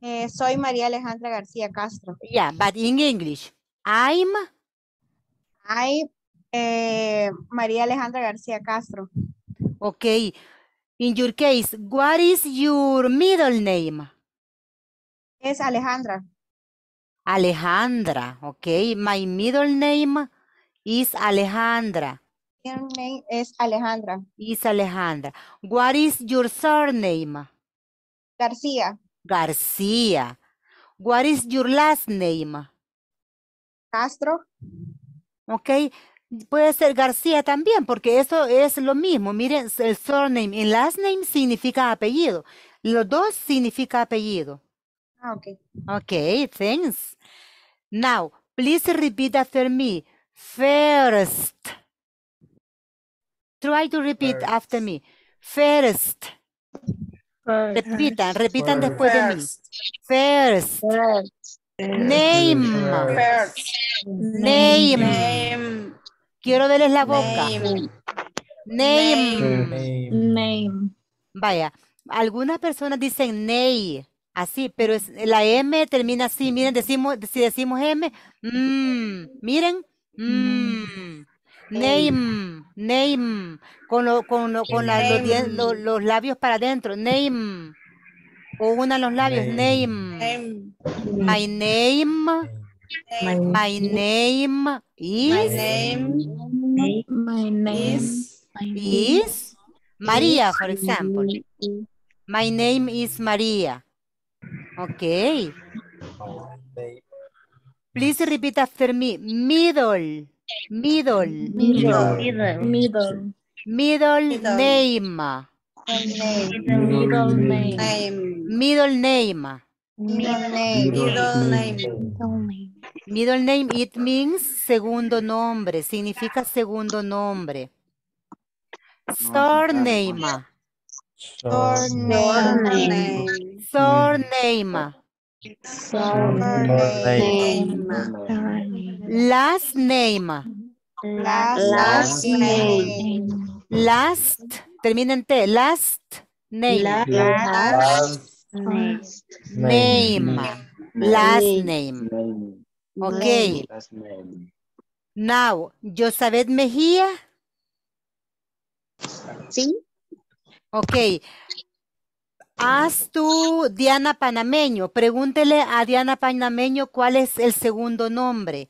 Eh, soy María Alejandra García Castro. Yeah, but in English. I'm. I'm eh, María Alejandra García Castro. Okay. In your case, what is your middle name? Es Alejandra. Alejandra, okay. My middle name is Alejandra. Your name is Alejandra. Is Alejandra. What is your surname? García. García. What is your last name? Castro. Ok. Puede ser García también, porque eso es lo mismo. Miren, el surname y last name significa apellido. Los dos significa apellido. Ah, ok. Ok, thanks. Now, please repeat after me. First. Try to repeat after me. First. Repitan, repitan después de mí. First. Name. Name. Quiero verles la boca. Name. Name. Vaya, algunas personas dicen ney, así, pero la M termina así. Miren, decimos, si decimos M, mmm, miren, mmm. Name, name, con, con, los, labios para adentro, name. O una los labios, name. My name. My, name is. My name, is, María, for example. My name is María. ok, Please repeat after me. Middle. Middle. Middle. Middle. Middle. Middle name. Middle name. Middle name. Middle name. Middle it means segundo nombre. Significa segundo nombre. Surname. Surname. Surname. Surname. Last name. Last, name. Last, T, last name. Last, name. Last name. Ok. Now, Mejía. Sí. Ok. Haz tú Diana Panameño. Pregúntele a Diana Panameño cuál es el segundo nombre.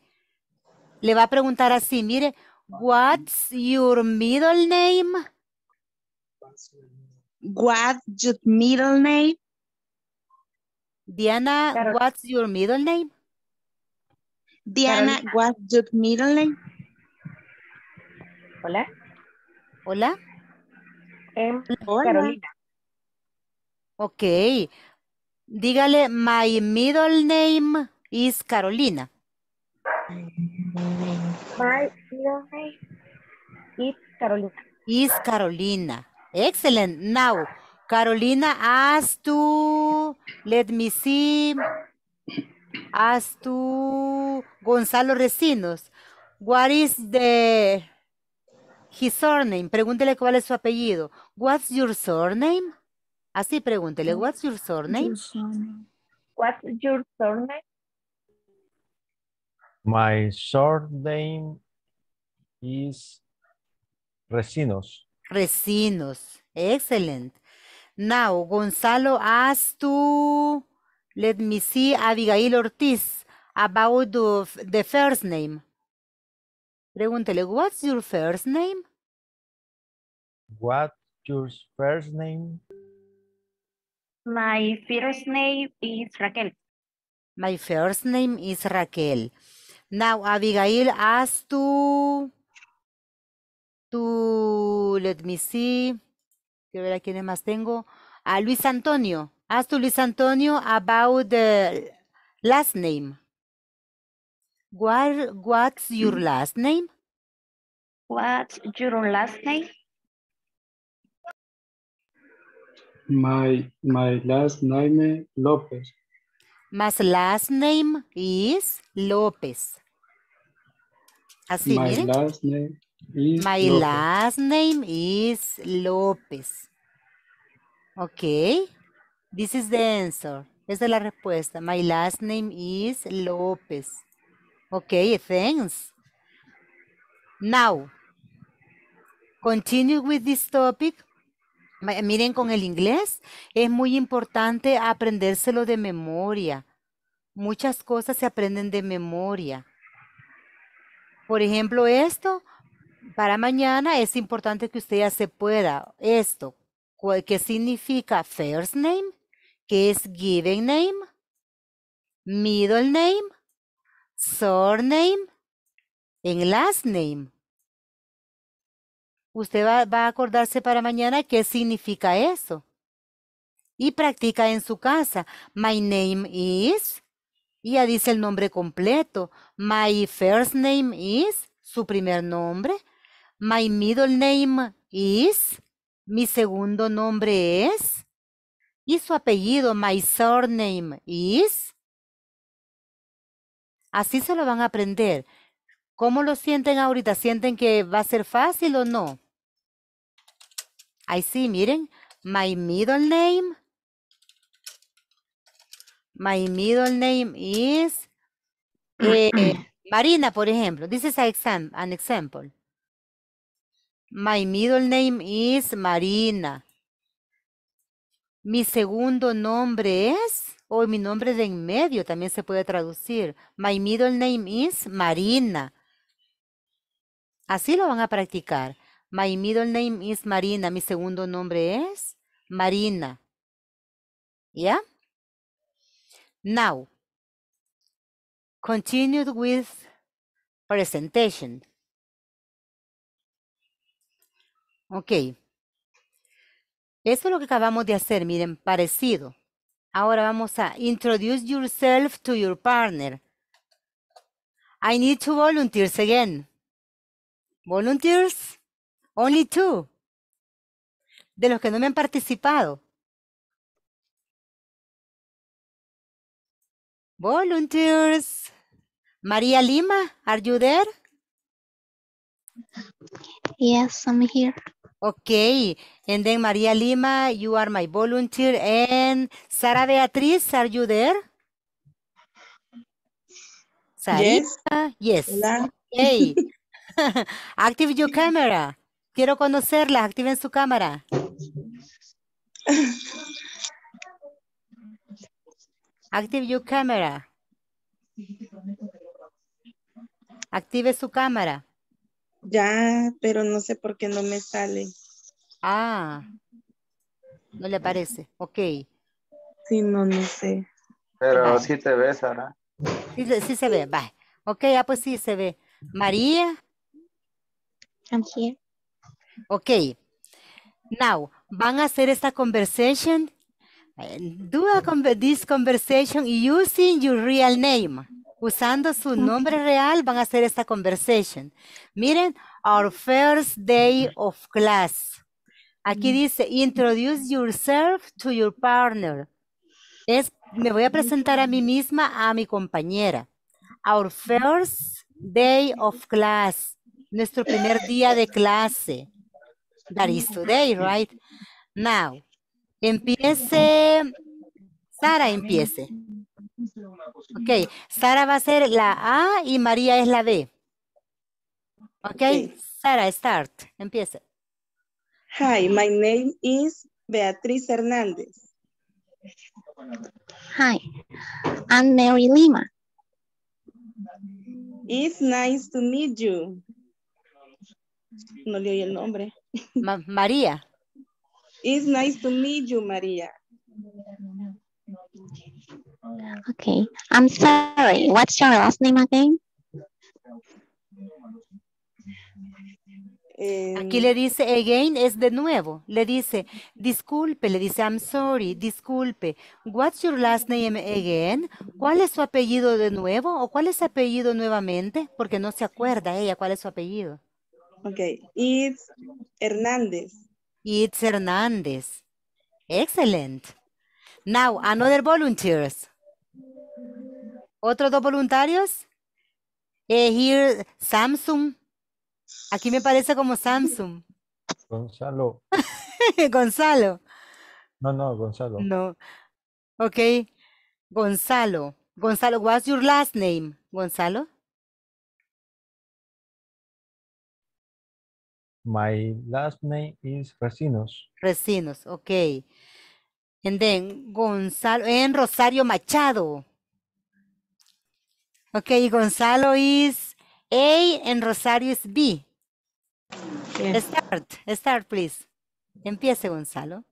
Le va a preguntar así, mire, what's your middle name? What's your middle name? Diana, what's your middle name? Diana, what's your middle name? Hola. Hola. Em, Hola. Carolina. Ok. Dígale, my middle name is Carolina is Carolina. Is Carolina. Excellent. Now, Carolina has to, let me see, as to Gonzalo Recinos. What is the, his surname? Pregúntele cuál es su apellido. What's your surname? Así pregúntele, mm. what's your surname? What's your surname? My short name is Resinos. Resinos. Excellent. Now, Gonzalo asked to, let me see, Abigail Ortiz about the, the first name. Pregúntele, what's your first name? What's your first name? My first name is Raquel. My first name is Raquel. Now, Abigail, ¿has to, tu let me see, quiero ver a quién más tengo. A Luis Antonio. As to Luis Antonio about the last name. What, what's your mm. last name? What's your last name? My, my last name lópez Lopez. My last name is López. Así, My last name is My last name is López. Ok. This is the answer. Esta es la respuesta. My last name is López. Ok, thanks. Now, continue with this topic Miren, con el inglés es muy importante aprendérselo de memoria. Muchas cosas se aprenden de memoria. Por ejemplo, esto, para mañana es importante que usted ya se pueda. Esto, que significa first name, que es given name, middle name, surname, en last name usted va, a acordarse para mañana qué significa eso. Y practica en su casa. My name is. Y ya dice el nombre completo. My first name is. Su primer nombre. My middle name is. Mi segundo nombre es. Y su apellido. My surname is. Así se lo van a aprender. ¿Cómo lo sienten ahorita? ¿Sienten que va a ser fácil o no? I see, miren, my middle name. My middle name is eh, eh, Marina, por ejemplo. This is an example. My middle name is Marina. Mi segundo nombre es, o mi nombre de en medio también se puede traducir. My middle name is Marina. Así lo van a practicar. My middle name is Marina. Mi segundo nombre es Marina. ¿ya? Now, continue with presentation. Ok. Eso es lo que acabamos de hacer, miren, parecido. Ahora vamos a introduce yourself to your partner. I need to volunteers again. Volunteers. Only two. De los que no me han participado. Volunteers. María Lima, are you there? Yes, I'm here. Okay, and then María Lima, you are my volunteer, and Sara Beatriz, are you there? Yes. Yes. Okay. Active your camera. Quiero conocerla, Activen su cámara. Active your camera. Active su cámara. Ya, pero no sé por qué no me sale. Ah, no le parece, Ok. Sí, no, no sé. Pero sí te ves, ahora. Sí, se ve, va. Ok, ya pues sí se ve. María. I'm here. Ok, Now, van a hacer esta conversation. Eh, do a this conversation using your real name. Usando su nombre real van a hacer esta conversación. Miren, our first day of class. Aquí mm. dice, introduce yourself to your partner. Es, me voy a presentar a mí misma, a mi compañera. Our first day of class. Nuestro primer día de clase that is today, right? Now, empiece, Sara empiece. Ok, Sara va a ser la A y María es la B Ok, okay. Sara, start, empiece. Hi, my name is Beatriz Hernández. Hi, I'm Mary Lima. It's nice to meet you. No le oí el nombre. María. It's nice to meet you, María. Okay, I'm sorry. What's your last name again? Eh, Aquí le dice again, es de nuevo. Le dice, disculpe, le dice, I'm sorry, disculpe. What's your last name again? ¿Cuál es su apellido de nuevo? ¿O cuál es su apellido nuevamente? Porque no se acuerda ella cuál es su apellido. Okay. It's hernández It's Hernández. Excellent. Now, another volunteers. Otros dos voluntarios. Eh, here, Samsung. Aquí me parece como Samsung. Gonzalo. Gonzalo. No, no, Gonzalo. No. ok Gonzalo. Gonzalo, what's your last name? Gonzalo. My last name is Resinos. Resinos, ok. And then Gonzalo en Rosario Machado. Okay, Gonzalo is A en Rosario es B. Start, start please. Empiece Gonzalo.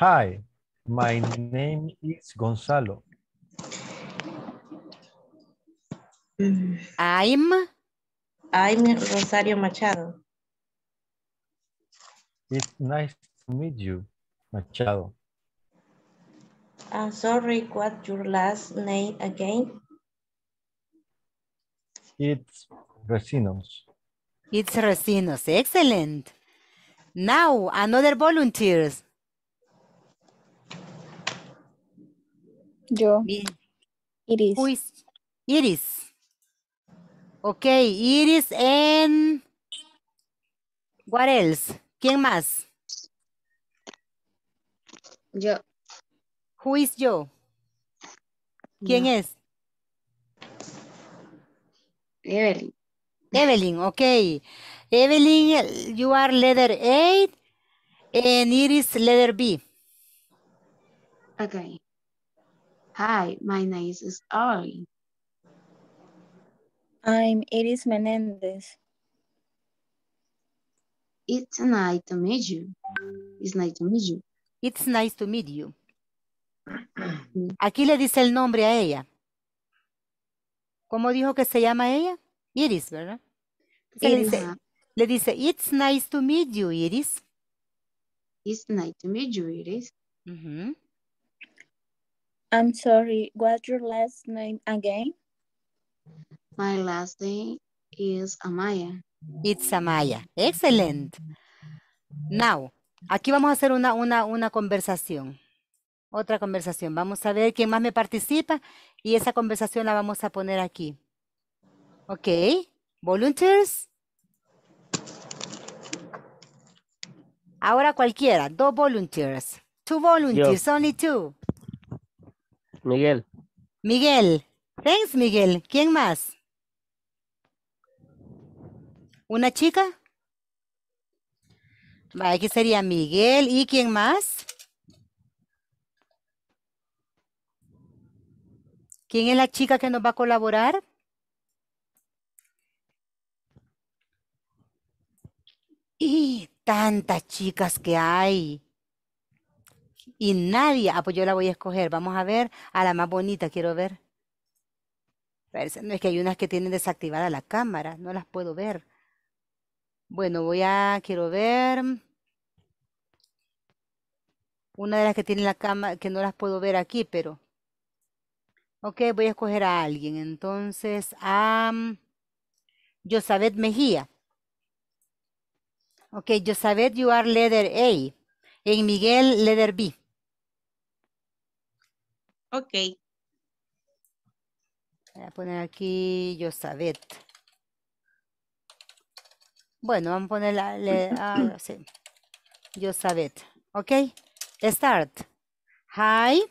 Hi, my name is Gonzalo. Mm. I'm I'm Rosario Machado. It's nice to meet you, Machado. I'm uh, sorry, what's your last name again? It's Resinos. It's Resinos. Excellent. Now, another volunteers. Yo. Iris. Who is Iris. Okay, Iris and what else? ¿Quién más? Yo. Who is yo? ¿Quién es? Evelyn. Evelyn, okay. Evelyn, you are letter A and it is letter B. Okay. Hi, my name is Evelyn. I'm Iris Menéndez. It's nice to meet you. It's nice to meet you. It's nice to meet you. Aquí le dice el nombre a ella. ¿Cómo dijo que se llama ella? Iris, ¿verdad? Iris. Le, dice, le, dice, It's nice to meet you, Iris. It's nice to meet you, Iris. I'm sorry, what's your last name again? My last name is Amaya. It's excelente. Maya. Now, aquí vamos a hacer una, una, una conversación. Otra conversación. Vamos a ver quién más me participa y esa conversación la vamos a poner aquí. Ok. Volunteers. Ahora cualquiera. Dos volunteers. Two volunteers. Only two. Miguel. Miguel. Thanks, Miguel. ¿Quién más? ¿Una chica? Aquí sería Miguel. ¿Y quién más? ¿Quién es la chica que nos va a colaborar? Y tantas chicas que hay. Y nadie. Ah, pues yo la voy a escoger. Vamos a ver a la más bonita. Quiero ver. No es que hay unas que tienen desactivada la cámara. No las puedo ver. Bueno, voy a, quiero ver. Una de las que tiene la cama, que no las puedo ver aquí, pero. Ok, voy a escoger a alguien. Entonces, a Josabeth Mejía. Ok, Josabeth, you are letter A. En Miguel, letter B. Ok. Voy a poner aquí Josabeth, bueno, vamos a ponerle, a ah, sí. Ok, start. Hi.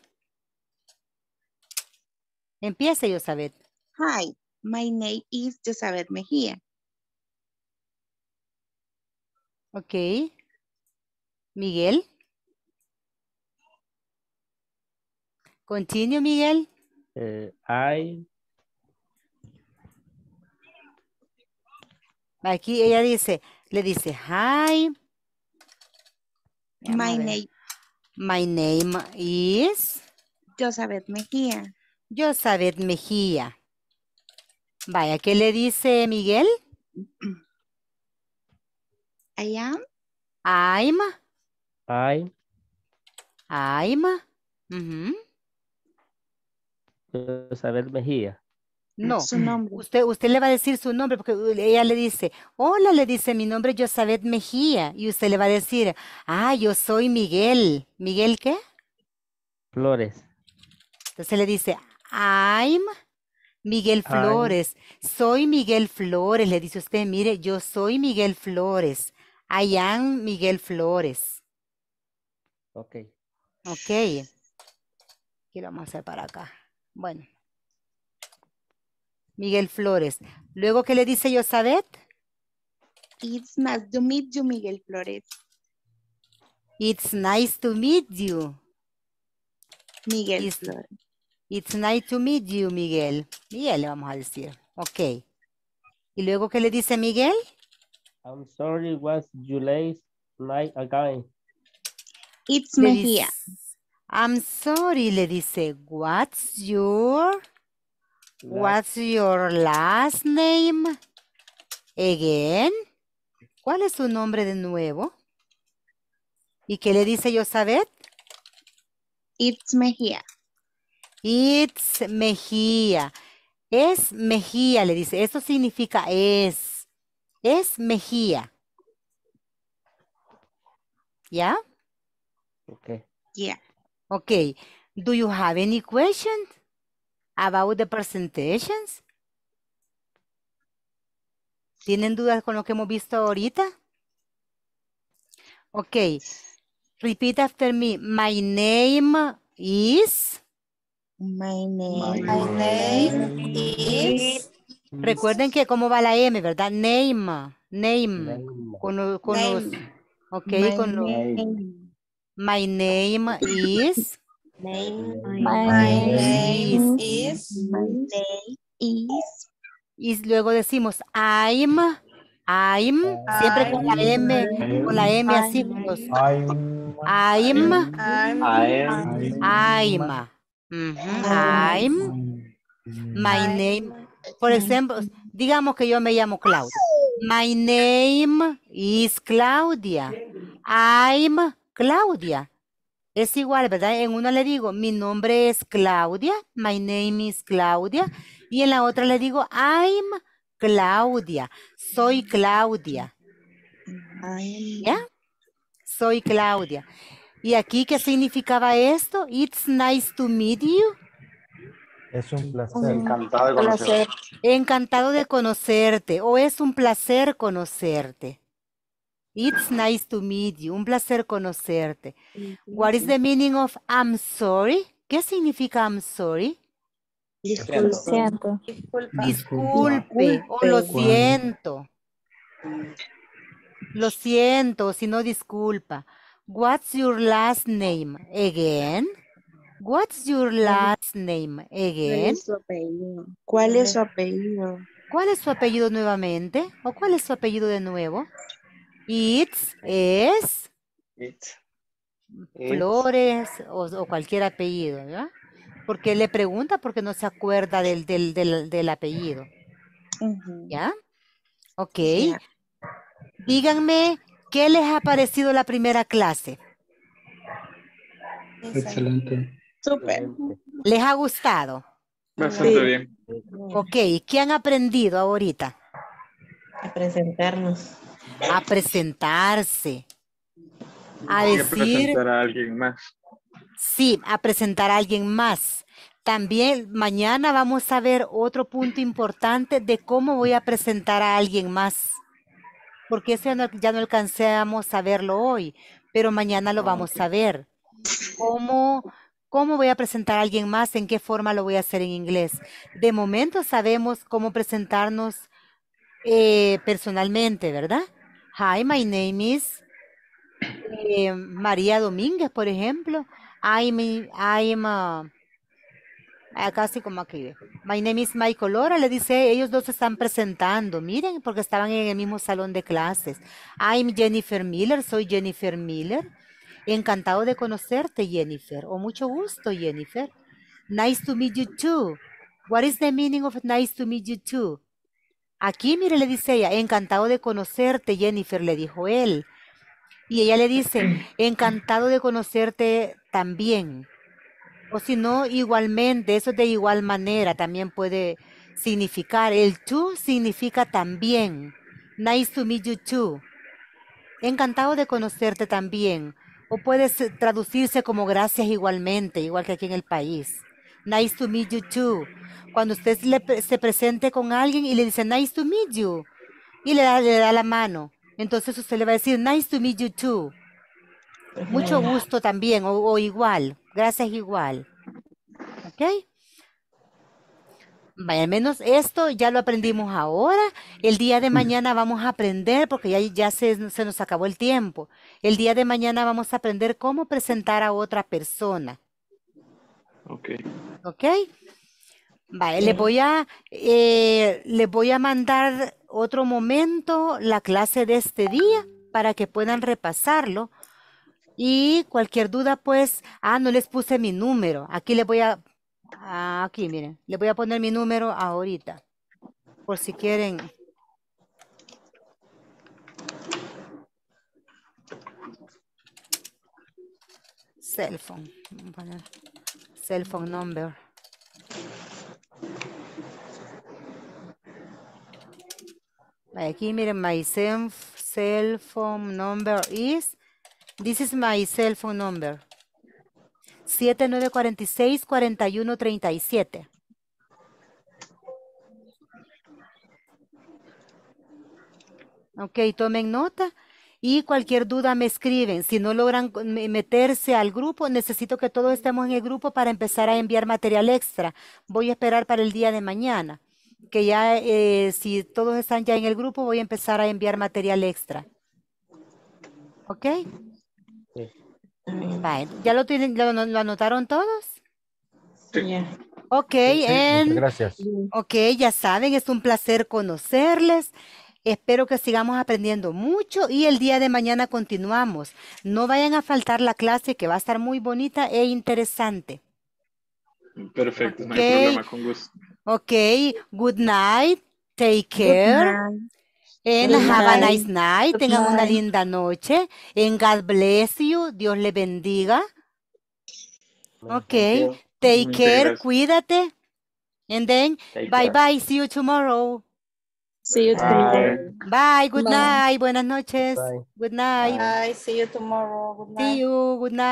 empieza Yosabet. Hi, my name is Yosabet Mejía. Ok. Miguel. Continue, Miguel. Eh, I Aquí ella dice, le dice, hi. My name. My name is. Josabeth Mejía. Josabeth Mejía. Vaya, ¿qué le dice Miguel? I am. I'm. I. I'm. Mejía. No, Usted, usted le va a decir su nombre porque uh, ella le dice, hola, le dice, mi nombre es Josabet Mejía. Y usted le va a decir, ah, yo soy Miguel. ¿Miguel qué? Flores. Entonces le dice, I'm Miguel Flores. Soy Miguel Flores, le dice usted, mire, yo soy Miguel Flores. I am Miguel Flores. Ok. Ok. ¿Qué vamos a hacer para acá. Bueno. Miguel Flores. Luego, ¿qué le dice Yosabeth? It's nice to meet you, Miguel Flores. It's nice to meet you. Miguel it's, nice to meet you, Miguel. Miguel le vamos a decir. Ok. ¿Y luego qué le dice Miguel? I'm sorry, was you late night again? It's me I'm sorry, le dice. What's your... What's your last name? Again. ¿Cuál es su nombre de nuevo? ¿Y qué le dice Yosabet? It's Mejía. It's Mejía. Es Mejía, le dice. Eso significa es. Es Mejía. ¿Ya? Ok. Yeah. Ok. Do you have any questions? About the presentations. ¿Tienen dudas con lo que hemos visto ahorita? Ok. Repeat after me. My name is... My name, is... Recuerden que cómo va la M, ¿verdad? Name. Name. Con, ok, My name is y my, name is, is, luego decimos I'm, I'm, siempre con la M, con la M así. I'm, I'm, I'm, I'm, my name, por ejemplo, digamos que yo me llamo Claudia. My name is Claudia. I'm Claudia es igual, ¿verdad? En una le digo, mi nombre es Claudia, my name is Claudia, y en la otra le digo, I'm Claudia, soy mm. Claudia. Soy Claudia. ¿Y aquí qué significaba esto? It's nice to meet you. Es un placer. Encantado de conocerte. Encantado de conocerte. O es un placer conocerte. It's nice to meet you. Un placer conocerte. What is the meaning of I'm sorry? ¿Qué significa I'm sorry? Disculpe. Disculpe. O oh, lo siento. Lo siento, si no disculpa. What's your last name? Again. What's your last name? Again. ¿Cuál es su apellido? ¿Cuál es su apellido nuevamente? ¿O cuál es su apellido de nuevo? It's es Flores O, cualquier apellido, ¿verdad? Porque le pregunta porque no se acuerda del, apellido. ¿Ya? Ok. Díganme, ¿qué les ha parecido la primera clase? Excelente. ¿Les ha gustado? Bastante bien. Ok, ¿qué han aprendido ahorita? A presentarnos a presentarse, a decir... A presentar a alguien más. Sí, a presentar a alguien más. También mañana vamos a ver otro punto importante de cómo voy a presentar a alguien más. Porque eso ya no, alcanzamos a verlo hoy, pero mañana lo vamos a ver. ¿Cómo, ¿Cómo voy a presentar a alguien más? ¿En qué forma lo voy a hacer en inglés? De momento sabemos cómo presentarnos eh, personalmente, ¿verdad? Hi, my name is eh, María Domínguez, por ejemplo. I'm, I'm a, casi como aquí. My name is Michael Lora, le dice, ellos dos se están presentando, miren, porque estaban en el mismo salón de clases. I'm Jennifer Miller, soy Jennifer Miller. Encantado de conocerte, Jennifer, o mucho gusto, Jennifer. Nice to meet you too. What is the meaning of nice to meet you too? Aquí, mire, le dice ella, encantado de conocerte, Jennifer, le dijo él. Y ella le dice, encantado de conocerte también. O si no, igualmente, eso de igual manera también puede significar. El tú significa también. Nice to meet you too. Encantado de conocerte también. O puede traducirse como gracias igualmente, igual que aquí en el país. Nice to meet you too. Cuando usted se presente con alguien y le dice, nice to meet you, y le da, la mano, entonces usted le va a decir, nice to meet you too. Mucho gusto también, o, igual, gracias igual. ¿Ok? al menos esto ya lo aprendimos ahora. El día de mañana vamos a aprender, porque ya, ya se, se, nos acabó el tiempo. El día de mañana vamos a aprender cómo presentar a otra persona. Ok. Ok. Vale, le voy a, eh, le voy a mandar otro momento la clase de este día para que puedan repasarlo. Y cualquier duda, pues, ah, no les puse mi número. Aquí le voy a, ah, aquí, miren, le voy a poner mi número ahorita, por si quieren. Cell phone, cell phone number. Aquí miren, my cell phone number is, this is my cell phone number. 7946-4137. Ok, tomen nota. Y cualquier duda me escriben. Si no logran meterse al grupo, necesito que todos estemos en el grupo para empezar a enviar material extra. Voy a esperar para el día de mañana que ya eh, si todos están ya en el grupo, voy a empezar a enviar material extra. ¿Ok? Sí. ¿Ya lo, tienen, lo, anotaron todos? Sí. Ok, gracias. Ok, ya saben, es un placer conocerles. Espero que sigamos aprendiendo mucho y el día de mañana continuamos. No vayan a faltar la clase que va a estar muy bonita e interesante. Perfecto, no hay problema, con gusto. Okay, good night, take care, and have a nice night. Tengan una linda noche, and God bless you, Dios le bendiga. Okay, take care, cuídate, and then bye bye, see you tomorrow. See you tomorrow. Bye. good night, buenas noches, good night, Bye. See you tomorrow. see you, good night.